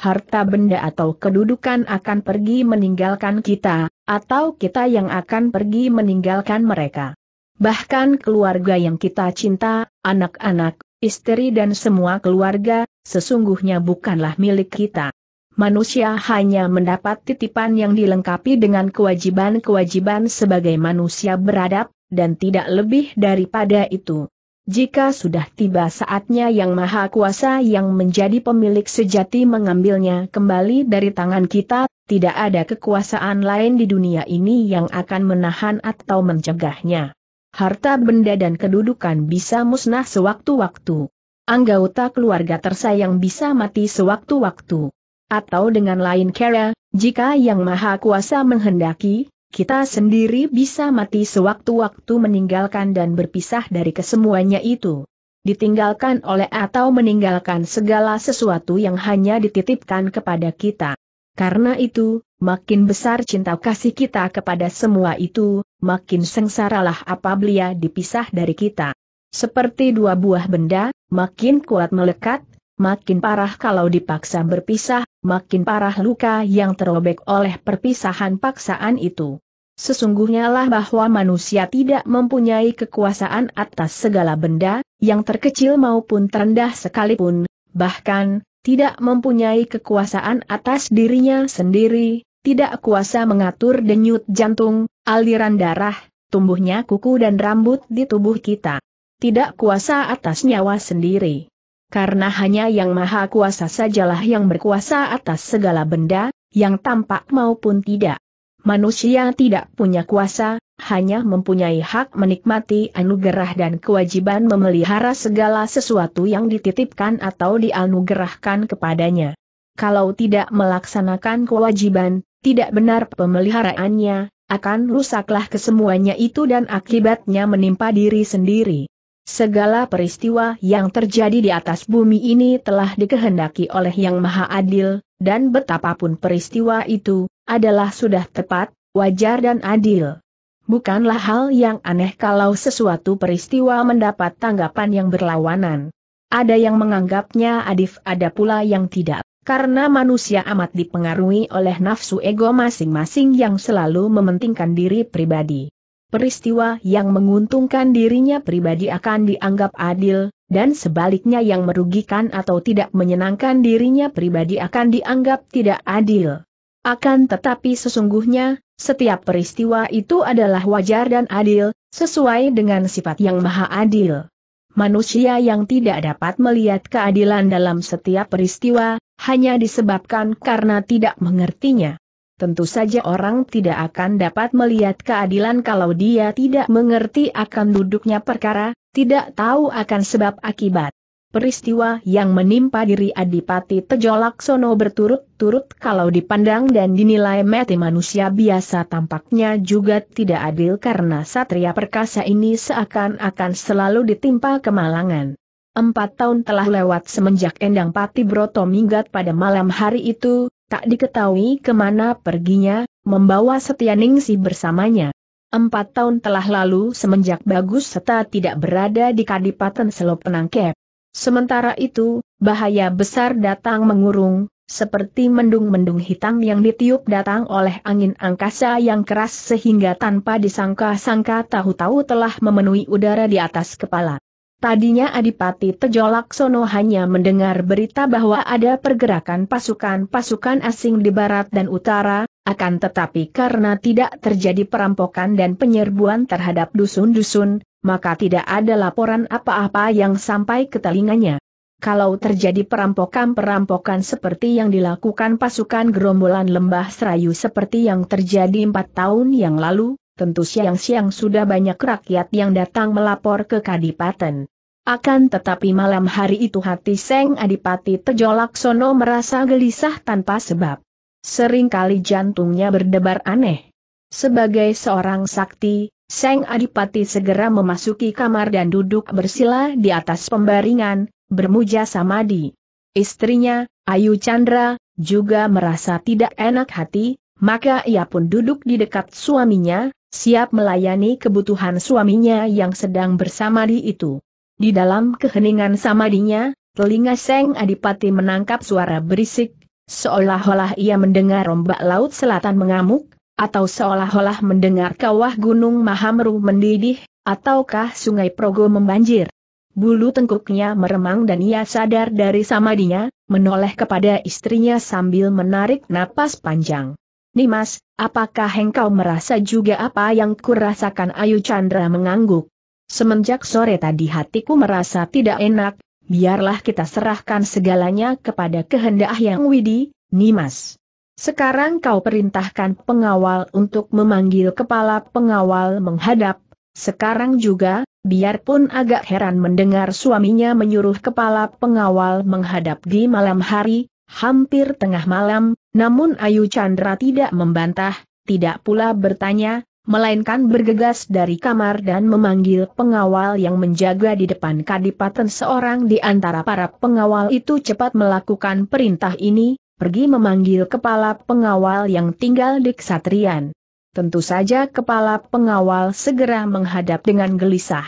harta benda atau kedudukan akan pergi meninggalkan kita, atau kita yang akan pergi meninggalkan mereka. Bahkan keluarga yang kita cinta, anak-anak, istri dan semua keluarga, sesungguhnya bukanlah milik kita. Manusia hanya mendapat titipan yang dilengkapi dengan kewajiban-kewajiban sebagai manusia beradab, dan tidak lebih daripada itu jika sudah tiba saatnya yang maha kuasa yang menjadi pemilik sejati mengambilnya kembali dari tangan kita, tidak ada kekuasaan lain di dunia ini yang akan menahan atau mencegahnya. Harta benda dan kedudukan bisa musnah sewaktu-waktu. Anggota keluarga tersayang bisa mati sewaktu-waktu. Atau dengan lain kera, jika Yang Maha Kuasa menghendaki, kita sendiri bisa mati sewaktu-waktu meninggalkan dan berpisah dari kesemuanya itu. Ditinggalkan oleh atau meninggalkan segala sesuatu yang hanya dititipkan kepada kita. Karena itu, makin besar cinta kasih kita kepada semua itu, makin sengsaralah apabila dipisah dari kita. Seperti dua buah benda, makin kuat melekat, makin parah kalau dipaksa berpisah, makin parah luka yang terobek oleh perpisahan paksaan itu. Sesungguhnya lah bahwa manusia tidak mempunyai kekuasaan atas segala benda, yang terkecil maupun terendah sekalipun, bahkan, tidak mempunyai kekuasaan atas dirinya sendiri, tidak kuasa mengatur denyut jantung, aliran darah, tumbuhnya kuku dan rambut di tubuh kita. Tidak kuasa atas nyawa sendiri karena hanya yang maha kuasa sajalah yang berkuasa atas segala benda, yang tampak maupun tidak. Manusia tidak punya kuasa, hanya mempunyai hak menikmati anugerah dan kewajiban memelihara segala sesuatu yang dititipkan atau dianugerahkan kepadanya. Kalau tidak melaksanakan kewajiban, tidak benar pemeliharaannya, akan rusaklah kesemuanya itu dan akibatnya menimpa diri sendiri. Segala peristiwa yang terjadi di atas bumi ini telah dikehendaki oleh Yang Maha Adil, dan betapapun peristiwa itu, adalah sudah tepat, wajar dan adil. Bukanlah hal yang aneh kalau sesuatu peristiwa mendapat tanggapan yang berlawanan. Ada yang menganggapnya adif ada pula yang tidak, karena manusia amat dipengaruhi oleh nafsu ego masing-masing yang selalu mementingkan diri pribadi peristiwa yang menguntungkan dirinya pribadi akan dianggap adil, dan sebaliknya yang merugikan atau tidak menyenangkan dirinya pribadi akan dianggap tidak adil. Akan tetapi sesungguhnya, setiap peristiwa itu adalah wajar dan adil, sesuai dengan sifat yang maha adil. Manusia yang tidak dapat melihat keadilan dalam setiap peristiwa, hanya disebabkan karena tidak mengertinya. Tentu saja orang tidak akan dapat melihat keadilan kalau dia tidak mengerti akan duduknya perkara, tidak tahu akan sebab akibat. Peristiwa yang menimpa diri Adipati Tejolaksono berturut-turut kalau dipandang dan dinilai mati manusia biasa tampaknya juga tidak adil karena Satria Perkasa ini seakan-akan selalu ditimpa kemalangan. Empat tahun telah lewat semenjak Endang Pati Broto minggat pada malam hari itu, Tak diketahui kemana perginya, membawa Setianingsi bersamanya. Empat tahun telah lalu semenjak Bagus Seta tidak berada di Kadipaten Selop Penangkep. Sementara itu, bahaya besar datang mengurung, seperti mendung-mendung hitam yang ditiup datang oleh angin angkasa yang keras sehingga tanpa disangka-sangka tahu-tahu telah memenuhi udara di atas kepala. Tadinya Adipati Tejolaksono hanya mendengar berita bahwa ada pergerakan pasukan-pasukan asing di barat dan utara, akan tetapi karena tidak terjadi perampokan dan penyerbuan terhadap dusun-dusun, maka tidak ada laporan apa-apa yang sampai ke telinganya. Kalau terjadi perampokan-perampokan seperti yang dilakukan pasukan gerombolan lembah serayu seperti yang terjadi empat tahun yang lalu, tentu siang-siang sudah banyak rakyat yang datang melapor ke Kadipaten. Akan tetapi malam hari itu hati Seng Adipati Tejo Laksono merasa gelisah tanpa sebab. Seringkali jantungnya berdebar aneh. Sebagai seorang sakti, Seng Adipati segera memasuki kamar dan duduk bersila di atas pembaringan, bermuja samadi. Istrinya, Ayu Chandra, juga merasa tidak enak hati, maka ia pun duduk di dekat suaminya, siap melayani kebutuhan suaminya yang sedang bersamadi itu. Di dalam keheningan samadinya, telinga Seng Adipati menangkap suara berisik, seolah-olah ia mendengar ombak laut selatan mengamuk, atau seolah-olah mendengar kawah gunung Mahameru mendidih, ataukah sungai Progo membanjir. Bulu tengkuknya meremang dan ia sadar dari samadinya, menoleh kepada istrinya sambil menarik napas panjang. Nimas, apakah engkau merasa juga apa yang kurasakan Ayu Chandra mengangguk? Semenjak sore tadi hatiku merasa tidak enak, biarlah kita serahkan segalanya kepada kehendak yang widi, Nimas. Sekarang kau perintahkan pengawal untuk memanggil kepala pengawal menghadap, sekarang juga, biarpun agak heran mendengar suaminya menyuruh kepala pengawal menghadap di malam hari, hampir tengah malam, namun Ayu Chandra tidak membantah, tidak pula bertanya, melainkan bergegas dari kamar dan memanggil pengawal yang menjaga di depan kadipaten seorang di antara para pengawal itu cepat melakukan perintah ini, pergi memanggil kepala pengawal yang tinggal di Kesatrian. Tentu saja kepala pengawal segera menghadap dengan gelisah.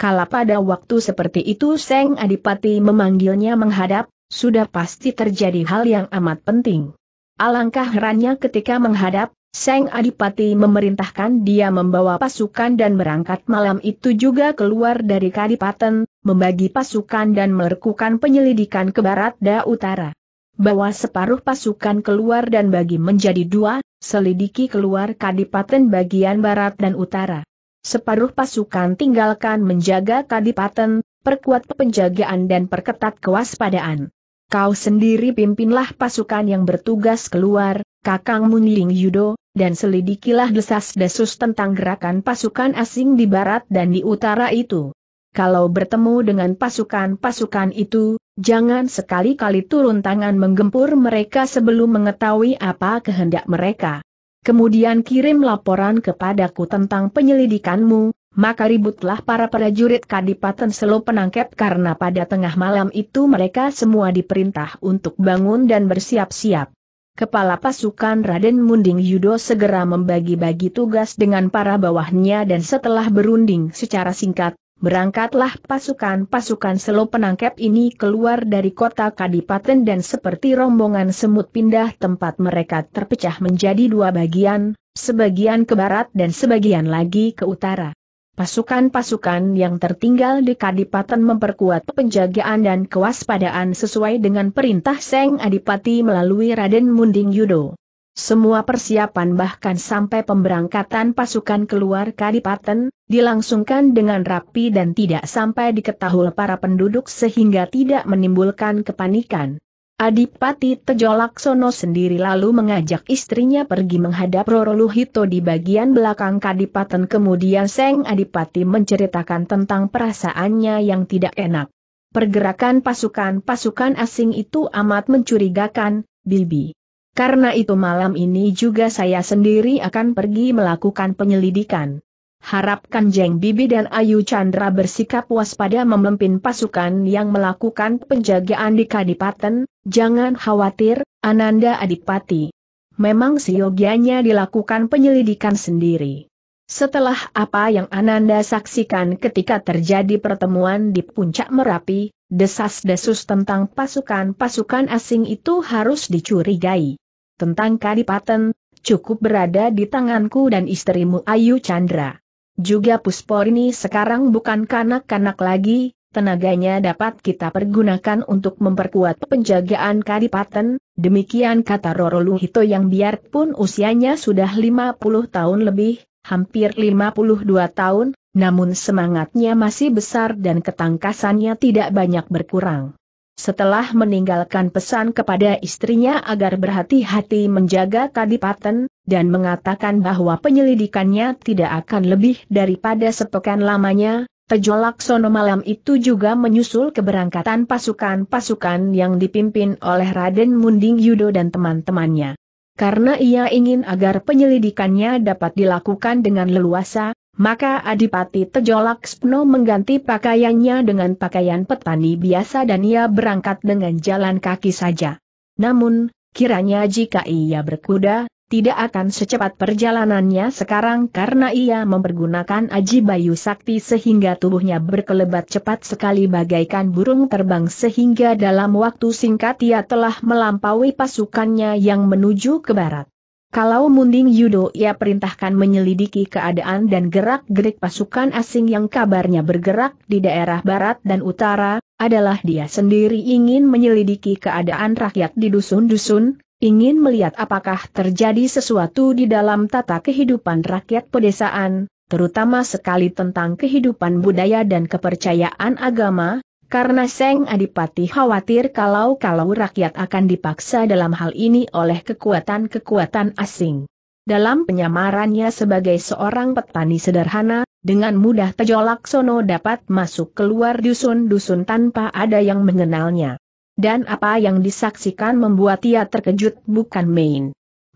Kala pada waktu seperti itu Seng Adipati memanggilnya menghadap, sudah pasti terjadi hal yang amat penting. Alangkah herannya ketika menghadap, Seng Adipati memerintahkan dia membawa pasukan dan berangkat malam itu juga keluar dari Kadipaten, membagi pasukan dan melakukan penyelidikan ke barat dan utara. Bawa separuh pasukan keluar dan bagi menjadi dua, selidiki keluar Kadipaten bagian barat dan utara. Separuh pasukan tinggalkan menjaga Kadipaten, perkuat penjagaan dan perketat kewaspadaan. Kau sendiri pimpinlah pasukan yang bertugas keluar, Kakang Munling Yudo, dan selidikilah desas-desus tentang gerakan pasukan asing di barat dan di utara itu. Kalau bertemu dengan pasukan-pasukan itu, jangan sekali-kali turun tangan menggempur mereka sebelum mengetahui apa kehendak mereka. Kemudian kirim laporan kepadaku tentang penyelidikanmu, maka ributlah para prajurit Kadipaten Selo penangkep karena pada tengah malam itu mereka semua diperintah untuk bangun dan bersiap-siap. Kepala pasukan Raden Munding Yudo segera membagi-bagi tugas dengan para bawahnya dan setelah berunding secara singkat, berangkatlah pasukan-pasukan selo penangkep ini keluar dari kota Kadipaten dan seperti rombongan semut pindah tempat mereka terpecah menjadi dua bagian, sebagian ke barat dan sebagian lagi ke utara. Pasukan-pasukan yang tertinggal di Kadipaten memperkuat penjagaan dan kewaspadaan sesuai dengan perintah Seng Adipati melalui Raden Munding Yudo. Semua persiapan bahkan sampai pemberangkatan pasukan keluar Kadipaten, dilangsungkan dengan rapi dan tidak sampai diketahui para penduduk sehingga tidak menimbulkan kepanikan. Adipati Tejo Laksono sendiri lalu mengajak istrinya pergi menghadap Roro Luhito di bagian belakang kadipaten kemudian Seng Adipati menceritakan tentang perasaannya yang tidak enak. Pergerakan pasukan-pasukan asing itu amat mencurigakan, Bibi. Karena itu malam ini juga saya sendiri akan pergi melakukan penyelidikan. Harapkan Jeng Bibi dan Ayu Chandra bersikap waspada memimpin pasukan yang melakukan penjagaan di Kadipaten, jangan khawatir, Ananda Adipati. Memang siogianya dilakukan penyelidikan sendiri. Setelah apa yang Ananda saksikan ketika terjadi pertemuan di puncak Merapi, desas-desus tentang pasukan-pasukan asing itu harus dicurigai. Tentang Kadipaten, cukup berada di tanganku dan istrimu Ayu Chandra. Juga Pusporni sekarang bukan kanak-kanak lagi, tenaganya dapat kita pergunakan untuk memperkuat penjagaan Kadipaten, demikian kata Roro Luhito yang biarpun usianya sudah 50 tahun lebih, hampir 52 tahun, namun semangatnya masih besar dan ketangkasannya tidak banyak berkurang. Setelah meninggalkan pesan kepada istrinya agar berhati-hati menjaga Kadipaten, dan mengatakan bahwa penyelidikannya tidak akan lebih daripada sepekan lamanya, Tejo Laksono malam itu juga menyusul keberangkatan pasukan-pasukan yang dipimpin oleh Raden Munding Yudo dan teman-temannya. Karena ia ingin agar penyelidikannya dapat dilakukan dengan leluasa, maka Adipati Tejo Laksno mengganti pakaiannya dengan pakaian petani biasa dan ia berangkat dengan jalan kaki saja. Namun, kiranya jika ia berkuda, tidak akan secepat perjalanannya sekarang karena ia mempergunakan Aji Bayu Sakti sehingga tubuhnya berkelebat cepat sekali bagaikan burung terbang sehingga dalam waktu singkat ia telah melampaui pasukannya yang menuju ke barat. Kalau Munding Yudo ia perintahkan menyelidiki keadaan dan gerak-gerik pasukan asing yang kabarnya bergerak di daerah barat dan utara, adalah dia sendiri ingin menyelidiki keadaan rakyat di dusun-dusun, ingin melihat apakah terjadi sesuatu di dalam tata kehidupan rakyat pedesaan, terutama sekali tentang kehidupan budaya dan kepercayaan agama, karena Seng Adipati khawatir kalau-kalau rakyat akan dipaksa dalam hal ini oleh kekuatan-kekuatan asing. Dalam penyamarannya sebagai seorang petani sederhana, dengan mudah Tejolaksono dapat masuk keluar dusun-dusun tanpa ada yang mengenalnya. Dan apa yang disaksikan membuat ia terkejut bukan main.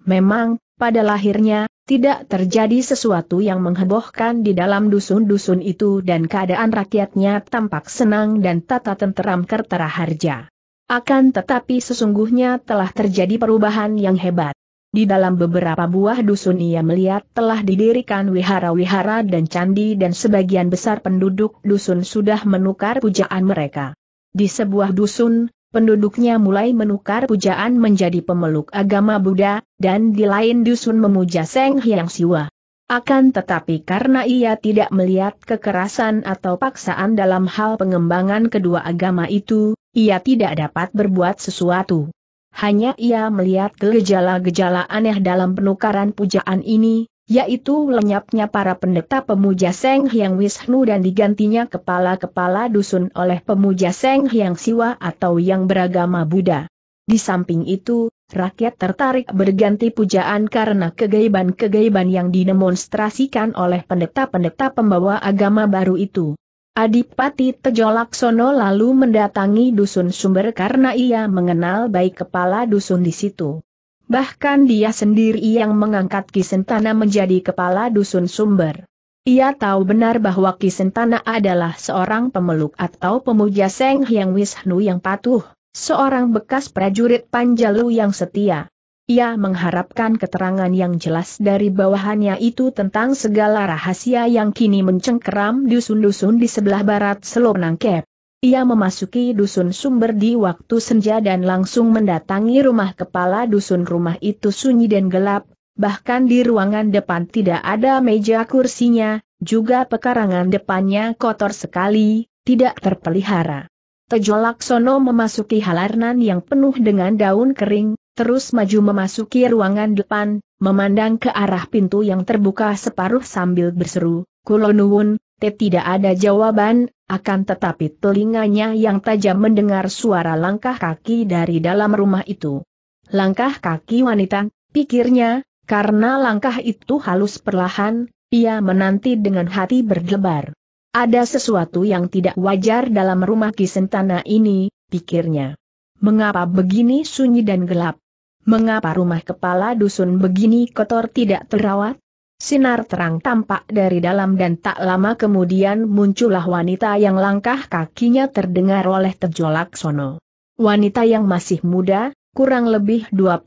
Memang, pada lahirnya, tidak terjadi sesuatu yang menghebohkan di dalam dusun-dusun itu dan keadaan rakyatnya tampak senang dan tata tenteram kertera harja. Akan tetapi sesungguhnya telah terjadi perubahan yang hebat. Di dalam beberapa buah dusun ia melihat telah didirikan wihara-wihara dan candi dan sebagian besar penduduk dusun sudah menukar pujaan mereka. Di sebuah dusun, Penduduknya mulai menukar pujaan menjadi pemeluk agama Buddha, dan di lain dusun memuja Seng Hyang Siwa. Akan tetapi karena ia tidak melihat kekerasan atau paksaan dalam hal pengembangan kedua agama itu, ia tidak dapat berbuat sesuatu. Hanya ia melihat gejala-gejala aneh dalam penukaran pujaan ini, yaitu lenyapnya para pendeta pemuja Seng Hyang Wisnu dan digantinya kepala-kepala dusun oleh pemuja Seng Hyang Siwa atau yang beragama Buddha. Di samping itu, rakyat tertarik berganti pujaan karena kegaiban-kegaiban yang didemonstrasikan oleh pendeta-pendeta pembawa agama baru itu. Adipati Tejolaksono lalu mendatangi dusun sumber karena ia mengenal baik kepala dusun di situ. Bahkan dia sendiri yang mengangkat Kisentana menjadi kepala dusun sumber. Ia tahu benar bahwa Kisentana adalah seorang pemeluk atau pemuja Seng Hyang Wisnu yang patuh, seorang bekas prajurit Panjalu yang setia. Ia mengharapkan keterangan yang jelas dari bawahannya itu tentang segala rahasia yang kini mencengkeram dusun-dusun di sebelah barat Selonangkep. Ia memasuki dusun sumber di waktu senja dan langsung mendatangi rumah kepala dusun rumah itu sunyi dan gelap, bahkan di ruangan depan tidak ada meja kursinya, juga pekarangan depannya kotor sekali, tidak terpelihara. Tejo Laksono memasuki halarnan yang penuh dengan daun kering, terus maju memasuki ruangan depan, memandang ke arah pintu yang terbuka separuh sambil berseru, Kulonuwun, T tidak ada jawaban, akan tetapi telinganya yang tajam mendengar suara langkah kaki dari dalam rumah itu. Langkah kaki wanita, pikirnya, karena langkah itu halus perlahan, ia menanti dengan hati berdebar. Ada sesuatu yang tidak wajar dalam rumah Kisentana ini, pikirnya. Mengapa begini sunyi dan gelap? Mengapa rumah kepala dusun begini kotor tidak terawat? Sinar terang tampak dari dalam dan tak lama kemudian muncullah wanita yang langkah kakinya terdengar oleh terjolak sono. Wanita yang masih muda, kurang lebih 25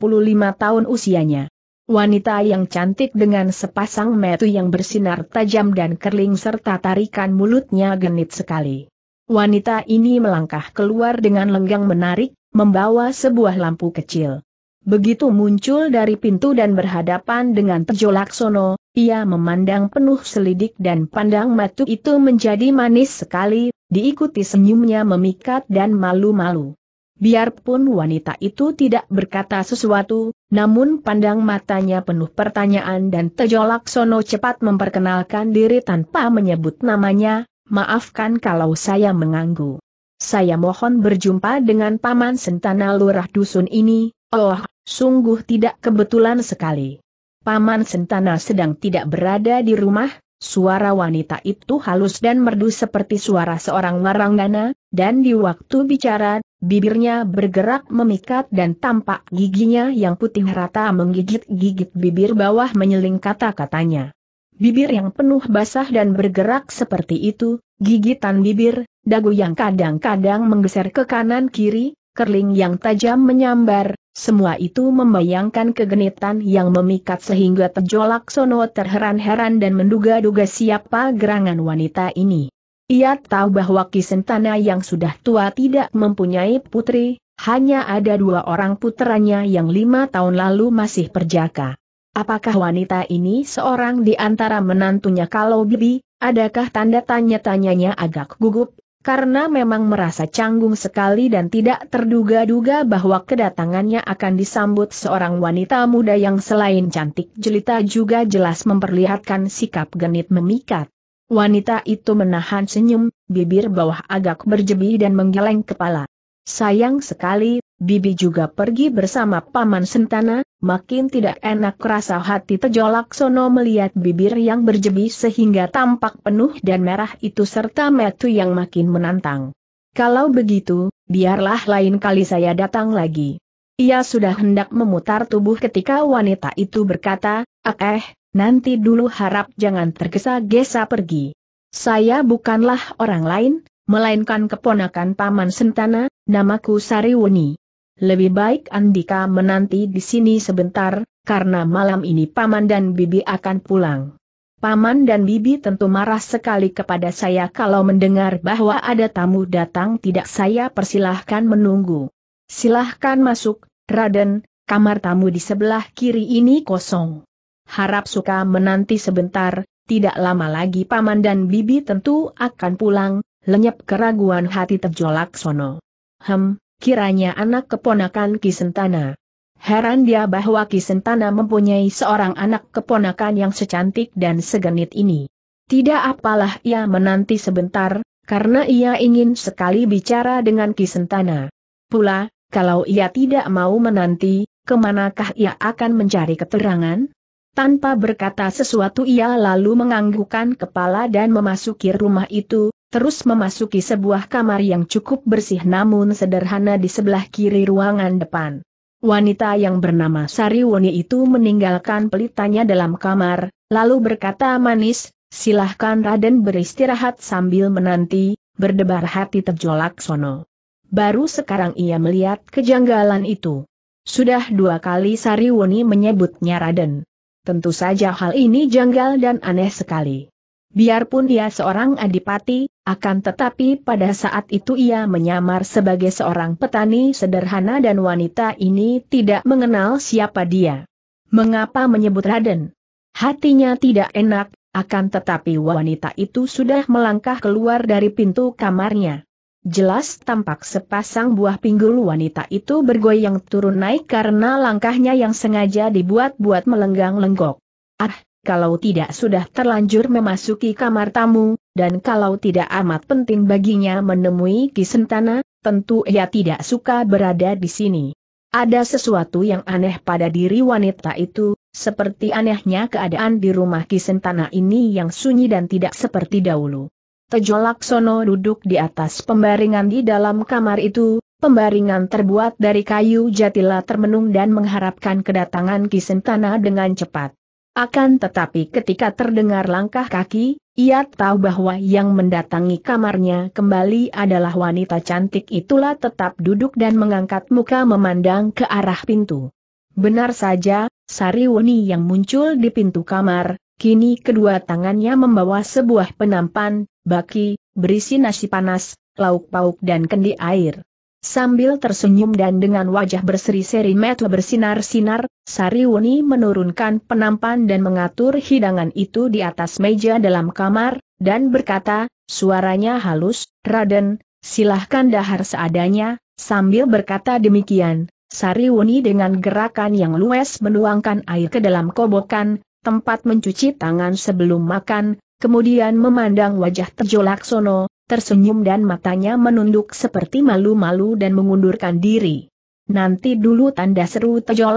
tahun usianya. Wanita yang cantik dengan sepasang metu yang bersinar tajam dan kerling serta tarikan mulutnya genit sekali. Wanita ini melangkah keluar dengan lenggang menarik, membawa sebuah lampu kecil. Begitu muncul dari pintu dan berhadapan dengan Tejo Laksono, ia memandang penuh selidik dan pandang matu itu menjadi manis sekali, diikuti senyumnya memikat dan malu-malu. Biarpun wanita itu tidak berkata sesuatu, namun pandang matanya penuh pertanyaan dan Tejo Laksono cepat memperkenalkan diri tanpa menyebut namanya, maafkan kalau saya mengganggu. Saya mohon berjumpa dengan Paman Sentana Lurah Dusun ini, Oh, Sungguh tidak kebetulan sekali. Paman Sentana sedang tidak berada di rumah, suara wanita itu halus dan merdu seperti suara seorang waranggana, dan di waktu bicara, bibirnya bergerak memikat dan tampak giginya yang putih rata menggigit-gigit bibir bawah menyeling kata-katanya. Bibir yang penuh basah dan bergerak seperti itu, gigitan bibir, dagu yang kadang-kadang menggeser ke kanan-kiri, kerling yang tajam menyambar, semua itu membayangkan kegenitan yang memikat sehingga terjolak sono terheran-heran dan menduga-duga siapa gerangan wanita ini. Ia tahu bahwa Kisentana yang sudah tua tidak mempunyai putri, hanya ada dua orang putranya yang lima tahun lalu masih perjaka. Apakah wanita ini seorang di antara menantunya kalau Bibi, adakah tanda tanya-tanyanya agak gugup, karena memang merasa canggung sekali dan tidak terduga-duga bahwa kedatangannya akan disambut seorang wanita muda yang selain cantik jelita juga jelas memperlihatkan sikap genit memikat. Wanita itu menahan senyum, bibir bawah agak berjebi dan menggeleng kepala. Sayang sekali, Bibi juga pergi bersama Paman Sentana, makin tidak enak rasa hati Tejo Laksono melihat bibir yang berjebi sehingga tampak penuh dan merah itu serta metu yang makin menantang. Kalau begitu, biarlah lain kali saya datang lagi. Ia sudah hendak memutar tubuh ketika wanita itu berkata, ah, eh, nanti dulu harap jangan tergesa-gesa pergi. Saya bukanlah orang lain, melainkan keponakan Paman Sentana, namaku Sariwuni. Lebih baik Andika menanti di sini sebentar, karena malam ini Paman dan Bibi akan pulang. Paman dan Bibi tentu marah sekali kepada saya kalau mendengar bahwa ada tamu datang tidak saya persilahkan menunggu. Silahkan masuk, Raden, kamar tamu di sebelah kiri ini kosong. Harap suka menanti sebentar, tidak lama lagi Paman dan Bibi tentu akan pulang, lenyap keraguan hati terjolak sono. Hem, kiranya anak keponakan Kisentana. Heran dia bahwa Kisentana mempunyai seorang anak keponakan yang secantik dan segenit ini. Tidak apalah ia menanti sebentar, karena ia ingin sekali bicara dengan Kisentana. Pula, kalau ia tidak mau menanti, kemanakah ia akan mencari keterangan? Tanpa berkata sesuatu ia lalu menganggukkan kepala dan memasuki rumah itu, terus memasuki sebuah kamar yang cukup bersih namun sederhana di sebelah kiri ruangan depan. Wanita yang bernama Sariwoni itu meninggalkan pelitanya dalam kamar, lalu berkata manis, silahkan Raden beristirahat sambil menanti, berdebar hati terjolak sono. Baru sekarang ia melihat kejanggalan itu. Sudah dua kali Sariwoni menyebutnya Raden. Tentu saja hal ini janggal dan aneh sekali. Biarpun dia seorang adipati, akan tetapi pada saat itu ia menyamar sebagai seorang petani sederhana dan wanita ini tidak mengenal siapa dia. Mengapa menyebut Raden? Hatinya tidak enak, akan tetapi wanita itu sudah melangkah keluar dari pintu kamarnya. Jelas tampak sepasang buah pinggul wanita itu bergoyang turun naik karena langkahnya yang sengaja dibuat-buat melenggang-lenggok. Ah, kalau tidak sudah terlanjur memasuki kamar tamu, dan kalau tidak amat penting baginya menemui Kisentana, tentu ia tidak suka berada di sini. Ada sesuatu yang aneh pada diri wanita itu, seperti anehnya keadaan di rumah Kisentana ini yang sunyi dan tidak seperti dahulu. Tejo Laksono duduk di atas pembaringan di dalam kamar itu, Pembaringan terbuat dari kayu jatila termenung dan mengharapkan kedatangan Kisentana dengan cepat. Akan tetapi ketika terdengar langkah kaki, ia tahu bahwa yang mendatangi kamarnya kembali adalah wanita cantik itulah tetap duduk dan mengangkat muka memandang ke arah pintu. Benar saja, Sari Sariwuni yang muncul di pintu kamar, kini kedua tangannya membawa sebuah penampan, baki, berisi nasi panas, lauk pauk dan kendi air. Sambil tersenyum dan dengan wajah berseri-seri mata bersinar-sinar, Sariwuni menurunkan penampan dan mengatur hidangan itu di atas meja dalam kamar, dan berkata, suaranya halus, Raden, silahkan dahar seadanya, sambil berkata demikian, Sariwuni dengan gerakan yang luas menuangkan air ke dalam kobokan, tempat mencuci tangan sebelum makan, kemudian memandang wajah Tejo Laksono, tersenyum dan matanya menunduk seperti malu-malu dan mengundurkan diri. Nanti dulu tanda seru Tejo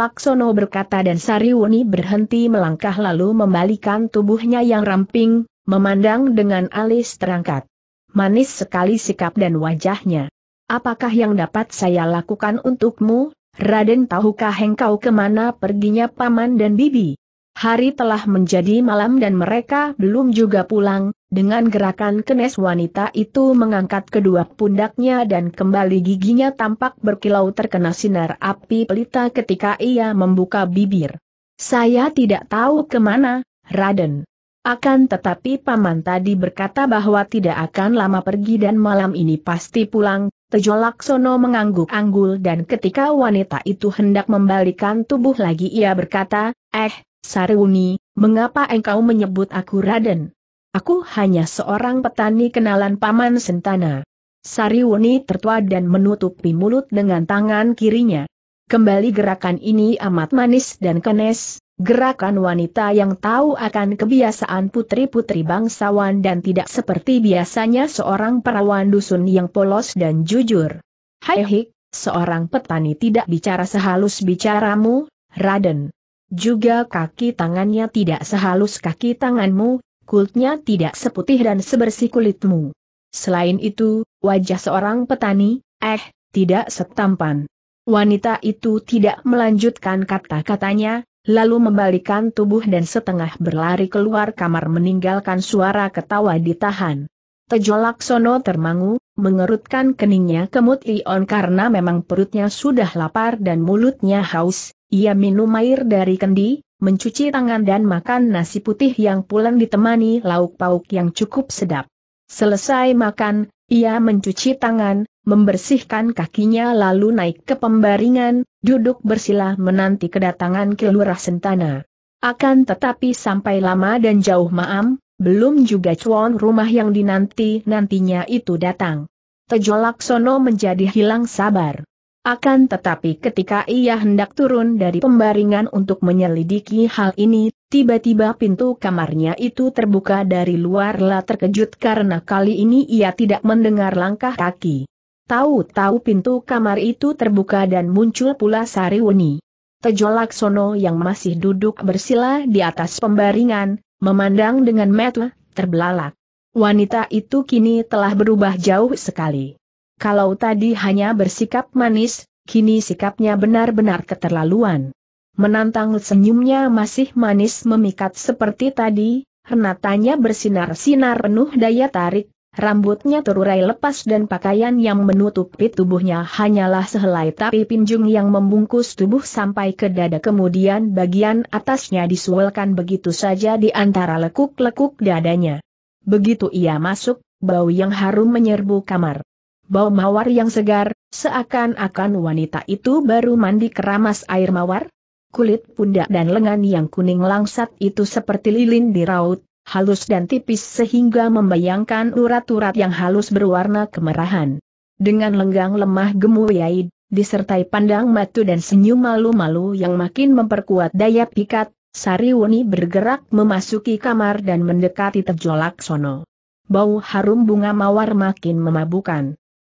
berkata dan Sariwuni berhenti melangkah lalu membalikan tubuhnya yang ramping, memandang dengan alis terangkat. Manis sekali sikap dan wajahnya. Apakah yang dapat saya lakukan untukmu, Raden tahukah engkau kemana perginya paman dan bibi? Hari telah menjadi malam dan mereka belum juga pulang, dengan gerakan kenes wanita itu mengangkat kedua pundaknya dan kembali giginya tampak berkilau terkena sinar api pelita ketika ia membuka bibir. Saya tidak tahu kemana, Raden. Akan tetapi paman tadi berkata bahwa tidak akan lama pergi dan malam ini pasti pulang, Tejo Laksono mengangguk anggul dan ketika wanita itu hendak membalikan tubuh lagi ia berkata, Eh, Saruni, mengapa engkau menyebut aku Raden? Aku hanya seorang petani kenalan Paman Sentana. Sariwuni tertua dan menutupi mulut dengan tangan kirinya. Kembali gerakan ini amat manis dan kenes, gerakan wanita yang tahu akan kebiasaan putri-putri bangsawan dan tidak seperti biasanya seorang perawan dusun yang polos dan jujur. Hai hik, seorang petani tidak bicara sehalus bicaramu, Raden. Juga kaki tangannya tidak sehalus kaki tanganmu, kulitnya tidak seputih dan sebersih kulitmu. Selain itu, wajah seorang petani, eh, tidak setampan. Wanita itu tidak melanjutkan kata-katanya, lalu membalikan tubuh dan setengah berlari keluar kamar meninggalkan suara ketawa ditahan. Tejo Laksono termangu, mengerutkan keningnya kemut Ion karena memang perutnya sudah lapar dan mulutnya haus, ia minum air dari kendi, mencuci tangan dan makan nasi putih yang pulang ditemani lauk pauk yang cukup sedap. Selesai makan, ia mencuci tangan, membersihkan kakinya lalu naik ke pembaringan, duduk bersila menanti kedatangan kelurah Sentana. Akan tetapi sampai lama dan jauh maam, belum juga cuan rumah yang dinanti-nantinya itu datang. Tejolak Sono menjadi hilang sabar. Akan tetapi ketika ia hendak turun dari pembaringan untuk menyelidiki hal ini, tiba-tiba pintu kamarnya itu terbuka dari luar lah terkejut karena kali ini ia tidak mendengar langkah kaki. Tahu-tahu pintu kamar itu terbuka dan muncul pula Sariwuni. Tejo Laksono yang masih duduk bersila di atas pembaringan, memandang dengan mata terbelalak. Wanita itu kini telah berubah jauh sekali kalau tadi hanya bersikap manis, kini sikapnya benar-benar keterlaluan. Menantang senyumnya masih manis memikat seperti tadi, renatanya bersinar-sinar penuh daya tarik, rambutnya terurai lepas dan pakaian yang menutupi tubuhnya hanyalah sehelai tapi pinjung yang membungkus tubuh sampai ke dada kemudian bagian atasnya disuelkan begitu saja di antara lekuk-lekuk dadanya. Begitu ia masuk, bau yang harum menyerbu kamar bau mawar yang segar, seakan-akan wanita itu baru mandi keramas air mawar. Kulit pundak dan lengan yang kuning langsat itu seperti lilin di raut, halus dan tipis sehingga membayangkan urat-urat yang halus berwarna kemerahan. Dengan lenggang lemah gemuyai, disertai pandang matu dan senyum malu-malu yang makin memperkuat daya pikat, Sariwuni bergerak memasuki kamar dan mendekati terjolak sono. Bau harum bunga mawar makin memabukan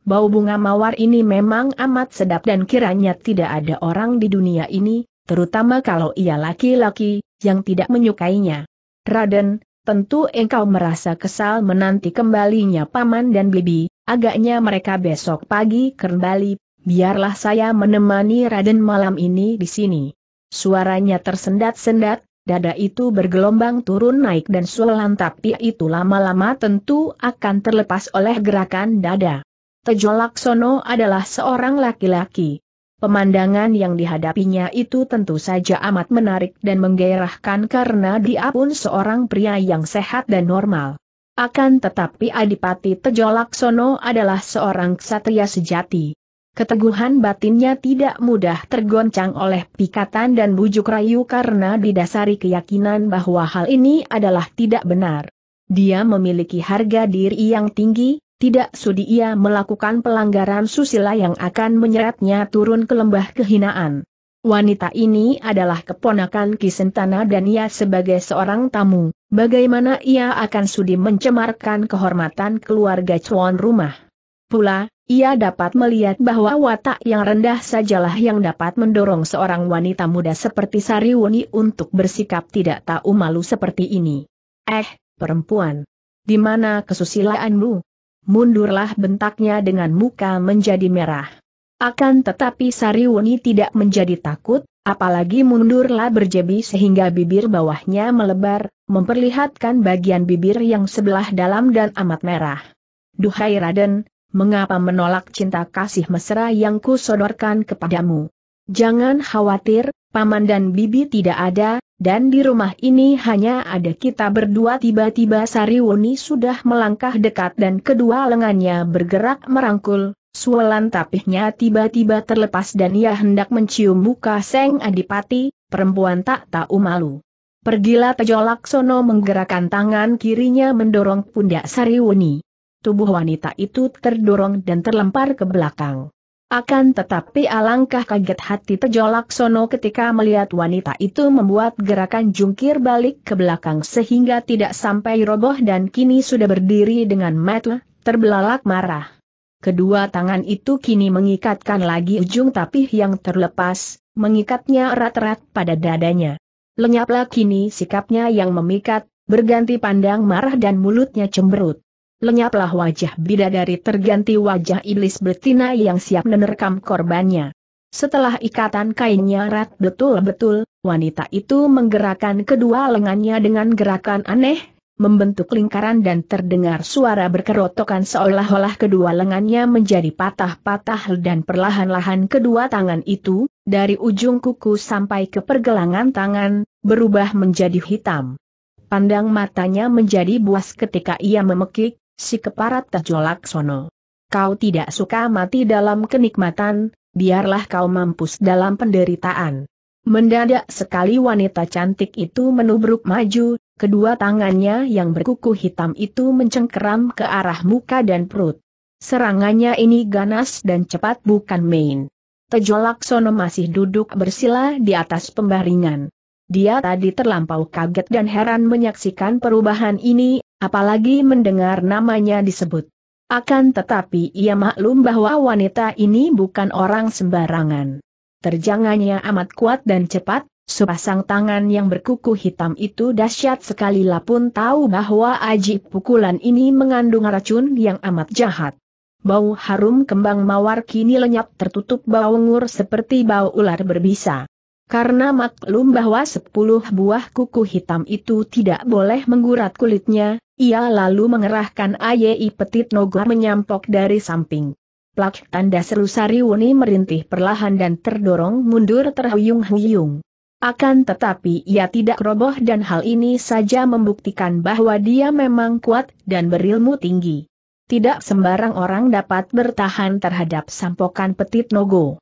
bau bunga mawar ini memang amat sedap dan kiranya tidak ada orang di dunia ini, terutama kalau ia laki-laki, yang tidak menyukainya. Raden, tentu engkau merasa kesal menanti kembalinya paman dan bibi, agaknya mereka besok pagi kembali, biarlah saya menemani Raden malam ini di sini. Suaranya tersendat-sendat, dada itu bergelombang turun naik dan sulan, tapi itu lama-lama tentu akan terlepas oleh gerakan dada. Tejo Laksono adalah seorang laki-laki. Pemandangan yang dihadapinya itu tentu saja amat menarik dan menggairahkan karena dia pun seorang pria yang sehat dan normal. Akan tetapi Adipati Tejo Laksono adalah seorang ksatria sejati. Keteguhan batinnya tidak mudah tergoncang oleh pikatan dan bujuk rayu karena didasari keyakinan bahwa hal ini adalah tidak benar. Dia memiliki harga diri yang tinggi, tidak sudi ia melakukan pelanggaran susila yang akan menyeretnya turun ke lembah kehinaan. Wanita ini adalah keponakan Kisentana dan ia sebagai seorang tamu, bagaimana ia akan sudi mencemarkan kehormatan keluarga cuan rumah. Pula, ia dapat melihat bahwa watak yang rendah sajalah yang dapat mendorong seorang wanita muda seperti Sariwuni untuk bersikap tidak tahu malu seperti ini. Eh, perempuan! Di mana kesusilaanmu? mundurlah bentaknya dengan muka menjadi merah. Akan tetapi Sariwuni tidak menjadi takut, apalagi mundurlah berjebi sehingga bibir bawahnya melebar, memperlihatkan bagian bibir yang sebelah dalam dan amat merah. Duhai Raden, mengapa menolak cinta kasih mesra yang kusodorkan kepadamu? Jangan khawatir, paman dan bibi tidak ada, dan di rumah ini hanya ada kita berdua tiba-tiba Sariwuni sudah melangkah dekat dan kedua lengannya bergerak merangkul, sualan tapihnya tiba-tiba terlepas dan ia hendak mencium muka Seng Adipati, perempuan tak tahu malu. Pergilah Tejo Laksono menggerakkan tangan kirinya mendorong pundak Sariwuni. Tubuh wanita itu terdorong dan terlempar ke belakang. Akan tetapi alangkah kaget hati Tejo Laksono ketika melihat wanita itu membuat gerakan jungkir balik ke belakang sehingga tidak sampai roboh dan kini sudah berdiri dengan metu, terbelalak marah. Kedua tangan itu kini mengikatkan lagi ujung tapih yang terlepas, mengikatnya erat-erat pada dadanya. Lenyaplah kini sikapnya yang memikat, berganti pandang marah dan mulutnya cemberut lenyaplah wajah bidadari terganti wajah iblis betina yang siap menerkam korbannya. Setelah ikatan kainnya erat betul-betul, wanita itu menggerakkan kedua lengannya dengan gerakan aneh, membentuk lingkaran dan terdengar suara berkerotokan seolah-olah kedua lengannya menjadi patah-patah dan perlahan-lahan kedua tangan itu, dari ujung kuku sampai ke pergelangan tangan, berubah menjadi hitam. Pandang matanya menjadi buas ketika ia memekik, si keparat tajolak sono. Kau tidak suka mati dalam kenikmatan, biarlah kau mampus dalam penderitaan. Mendadak sekali wanita cantik itu menubruk maju, kedua tangannya yang berkuku hitam itu mencengkeram ke arah muka dan perut. Serangannya ini ganas dan cepat bukan main. Tejo Laksono masih duduk bersila di atas pembaringan. Dia tadi terlampau kaget dan heran menyaksikan perubahan ini, apalagi mendengar namanya disebut. Akan tetapi ia maklum bahwa wanita ini bukan orang sembarangan. Terjangannya amat kuat dan cepat, sepasang tangan yang berkuku hitam itu dahsyat sekali pun tahu bahwa aji pukulan ini mengandung racun yang amat jahat. Bau harum kembang mawar kini lenyap tertutup bau ngur seperti bau ular berbisa. Karena maklum bahwa sepuluh buah kuku hitam itu tidak boleh menggurat kulitnya, ia lalu mengerahkan Ayi Petit Nogor menyampok dari samping. Plak tanda seru Sariwuni merintih perlahan dan terdorong mundur terhuyung-huyung. Akan tetapi ia tidak roboh dan hal ini saja membuktikan bahwa dia memang kuat dan berilmu tinggi. Tidak sembarang orang dapat bertahan terhadap sampokan Petit Nogo.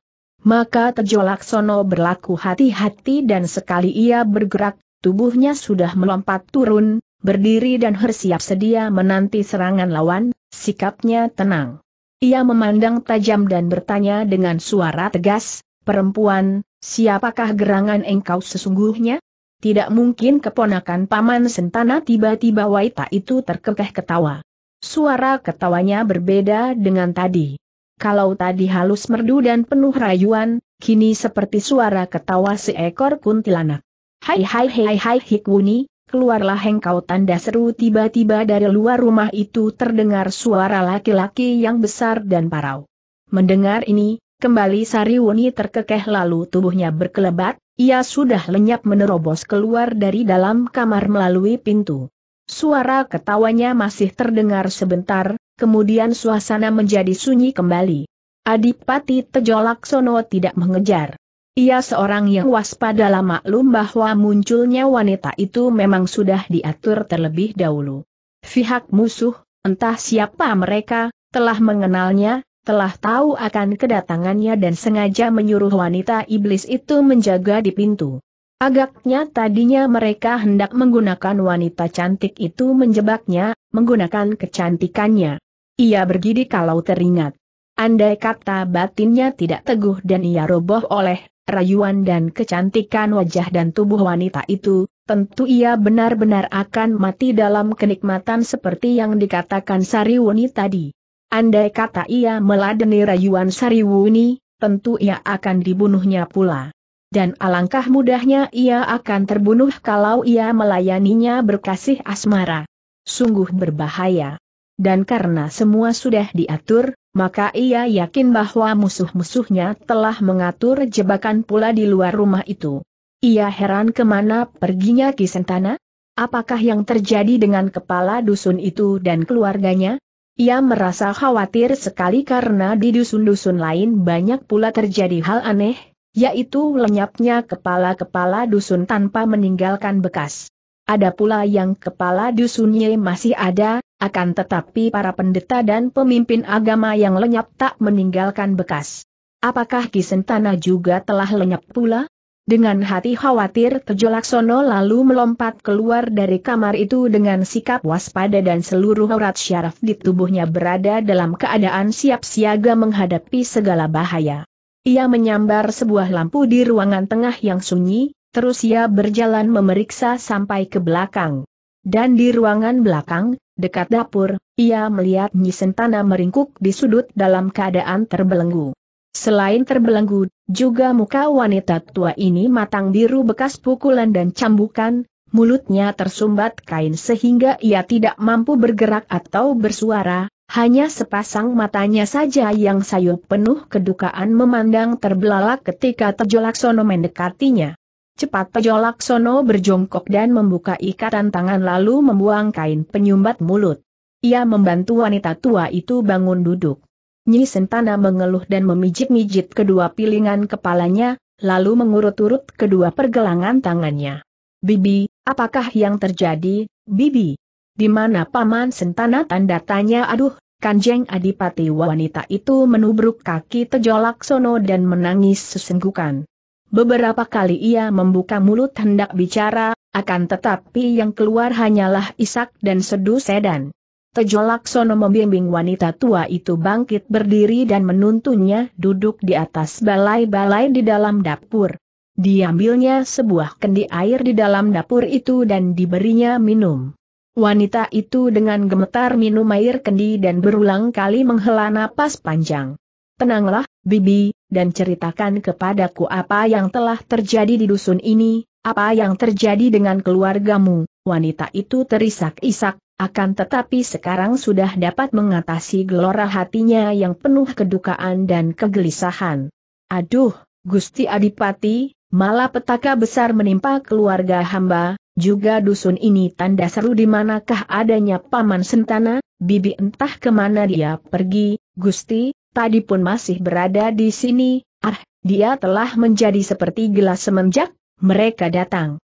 Maka Tejolaksono berlaku hati-hati dan sekali ia bergerak, tubuhnya sudah melompat turun, berdiri dan bersiap sedia menanti serangan lawan, sikapnya tenang. Ia memandang tajam dan bertanya dengan suara tegas, perempuan, siapakah gerangan engkau sesungguhnya? Tidak mungkin keponakan Paman Sentana tiba-tiba Waita itu terkekeh ketawa. Suara ketawanya berbeda dengan tadi kalau tadi halus merdu dan penuh rayuan, kini seperti suara ketawa seekor kuntilanak. Hai hai hai hai Hikwuni, keluarlah engkau tanda seru tiba-tiba dari luar rumah itu terdengar suara laki-laki yang besar dan parau. Mendengar ini, kembali Sariwuni terkekeh lalu tubuhnya berkelebat, ia sudah lenyap menerobos keluar dari dalam kamar melalui pintu. Suara ketawanya masih terdengar sebentar, kemudian suasana menjadi sunyi kembali. Adipati Tejo Laksono tidak mengejar. Ia seorang yang waspada lama maklum bahwa munculnya wanita itu memang sudah diatur terlebih dahulu. Pihak musuh, entah siapa mereka, telah mengenalnya, telah tahu akan kedatangannya dan sengaja menyuruh wanita iblis itu menjaga di pintu. Agaknya tadinya mereka hendak menggunakan wanita cantik itu menjebaknya, menggunakan kecantikannya. Ia bergidi kalau teringat. Andai kata batinnya tidak teguh dan ia roboh oleh rayuan dan kecantikan wajah dan tubuh wanita itu, tentu ia benar-benar akan mati dalam kenikmatan seperti yang dikatakan Sariwuni tadi. Andai kata ia meladeni rayuan Sariwuni, tentu ia akan dibunuhnya pula. Dan alangkah mudahnya ia akan terbunuh kalau ia melayaninya berkasih asmara. Sungguh berbahaya dan karena semua sudah diatur, maka ia yakin bahwa musuh-musuhnya telah mengatur jebakan pula di luar rumah itu. Ia heran kemana perginya Kisentana? Apakah yang terjadi dengan kepala dusun itu dan keluarganya? Ia merasa khawatir sekali karena di dusun-dusun lain banyak pula terjadi hal aneh, yaitu lenyapnya kepala-kepala dusun tanpa meninggalkan bekas. Ada pula yang kepala dusunnya masih ada, akan tetapi para pendeta dan pemimpin agama yang lenyap tak meninggalkan bekas. Apakah Kisentana juga telah lenyap pula? Dengan hati khawatir Kejolaksono lalu melompat keluar dari kamar itu dengan sikap waspada dan seluruh urat syaraf di tubuhnya berada dalam keadaan siap siaga menghadapi segala bahaya. Ia menyambar sebuah lampu di ruangan tengah yang sunyi, Terus ia berjalan memeriksa sampai ke belakang. Dan di ruangan belakang, dekat dapur, ia melihat Nyi Sentana meringkuk di sudut dalam keadaan terbelenggu. Selain terbelenggu, juga muka wanita tua ini matang biru bekas pukulan dan cambukan, mulutnya tersumbat kain sehingga ia tidak mampu bergerak atau bersuara, hanya sepasang matanya saja yang sayup penuh kedukaan memandang terbelalak ketika terjolak sono mendekatinya. Cepat Tejo Laksono berjongkok dan membuka ikatan tangan lalu membuang kain penyumbat mulut. Ia membantu wanita tua itu bangun duduk. Nyi Sentana mengeluh dan memijit-mijit kedua pilingan kepalanya, lalu mengurut-urut kedua pergelangan tangannya. Bibi, apakah yang terjadi, Bibi? Di mana Paman Sentana tanda tanya aduh, Kanjeng Adipati wanita itu menubruk kaki Tejo Laksono dan menangis sesenggukan. Beberapa kali ia membuka mulut hendak bicara, akan tetapi yang keluar hanyalah isak dan sedu sedan. Tejo Laksono membimbing wanita tua itu bangkit berdiri dan menuntunnya duduk di atas balai-balai di dalam dapur. Diambilnya sebuah kendi air di dalam dapur itu dan diberinya minum. Wanita itu dengan gemetar minum air kendi dan berulang kali menghela napas panjang. Tenanglah, Bibi, dan ceritakan kepadaku apa yang telah terjadi di dusun ini, apa yang terjadi dengan keluargamu. Wanita itu terisak-isak, akan tetapi sekarang sudah dapat mengatasi gelora hatinya yang penuh kedukaan dan kegelisahan. Aduh, Gusti Adipati, malah petaka besar menimpa keluarga hamba, juga dusun ini tanda seru di manakah adanya Paman Sentana, Bibi entah kemana dia pergi, Gusti, tadi pun masih berada di sini, ah, dia telah menjadi seperti gelas semenjak mereka datang.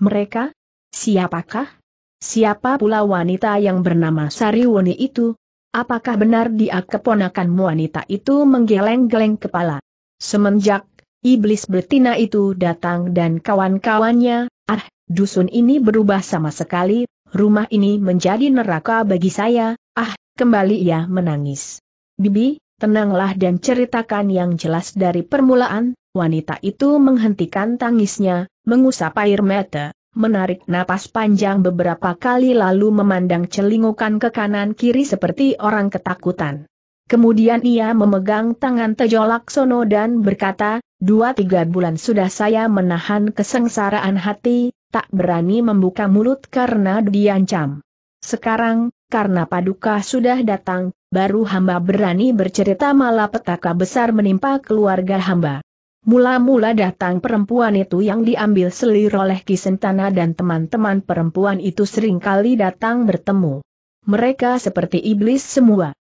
Mereka? Siapakah? Siapa pula wanita yang bernama Sariwoni itu? Apakah benar dia keponakan wanita itu menggeleng-geleng kepala? Semenjak iblis betina itu datang dan kawan-kawannya, ah, dusun ini berubah sama sekali, rumah ini menjadi neraka bagi saya, ah, kembali ia menangis. Bibi, tenanglah dan ceritakan yang jelas dari permulaan, wanita itu menghentikan tangisnya, mengusap air mata, menarik napas panjang beberapa kali lalu memandang celingukan ke kanan kiri seperti orang ketakutan. Kemudian ia memegang tangan Tejo Laksono dan berkata, dua tiga bulan sudah saya menahan kesengsaraan hati, tak berani membuka mulut karena diancam. Sekarang, karena paduka sudah datang, baru hamba berani bercerita malapetaka besar menimpa keluarga hamba. Mula-mula datang perempuan itu yang diambil selir oleh Kisentana dan teman-teman perempuan itu seringkali datang bertemu. Mereka seperti iblis semua.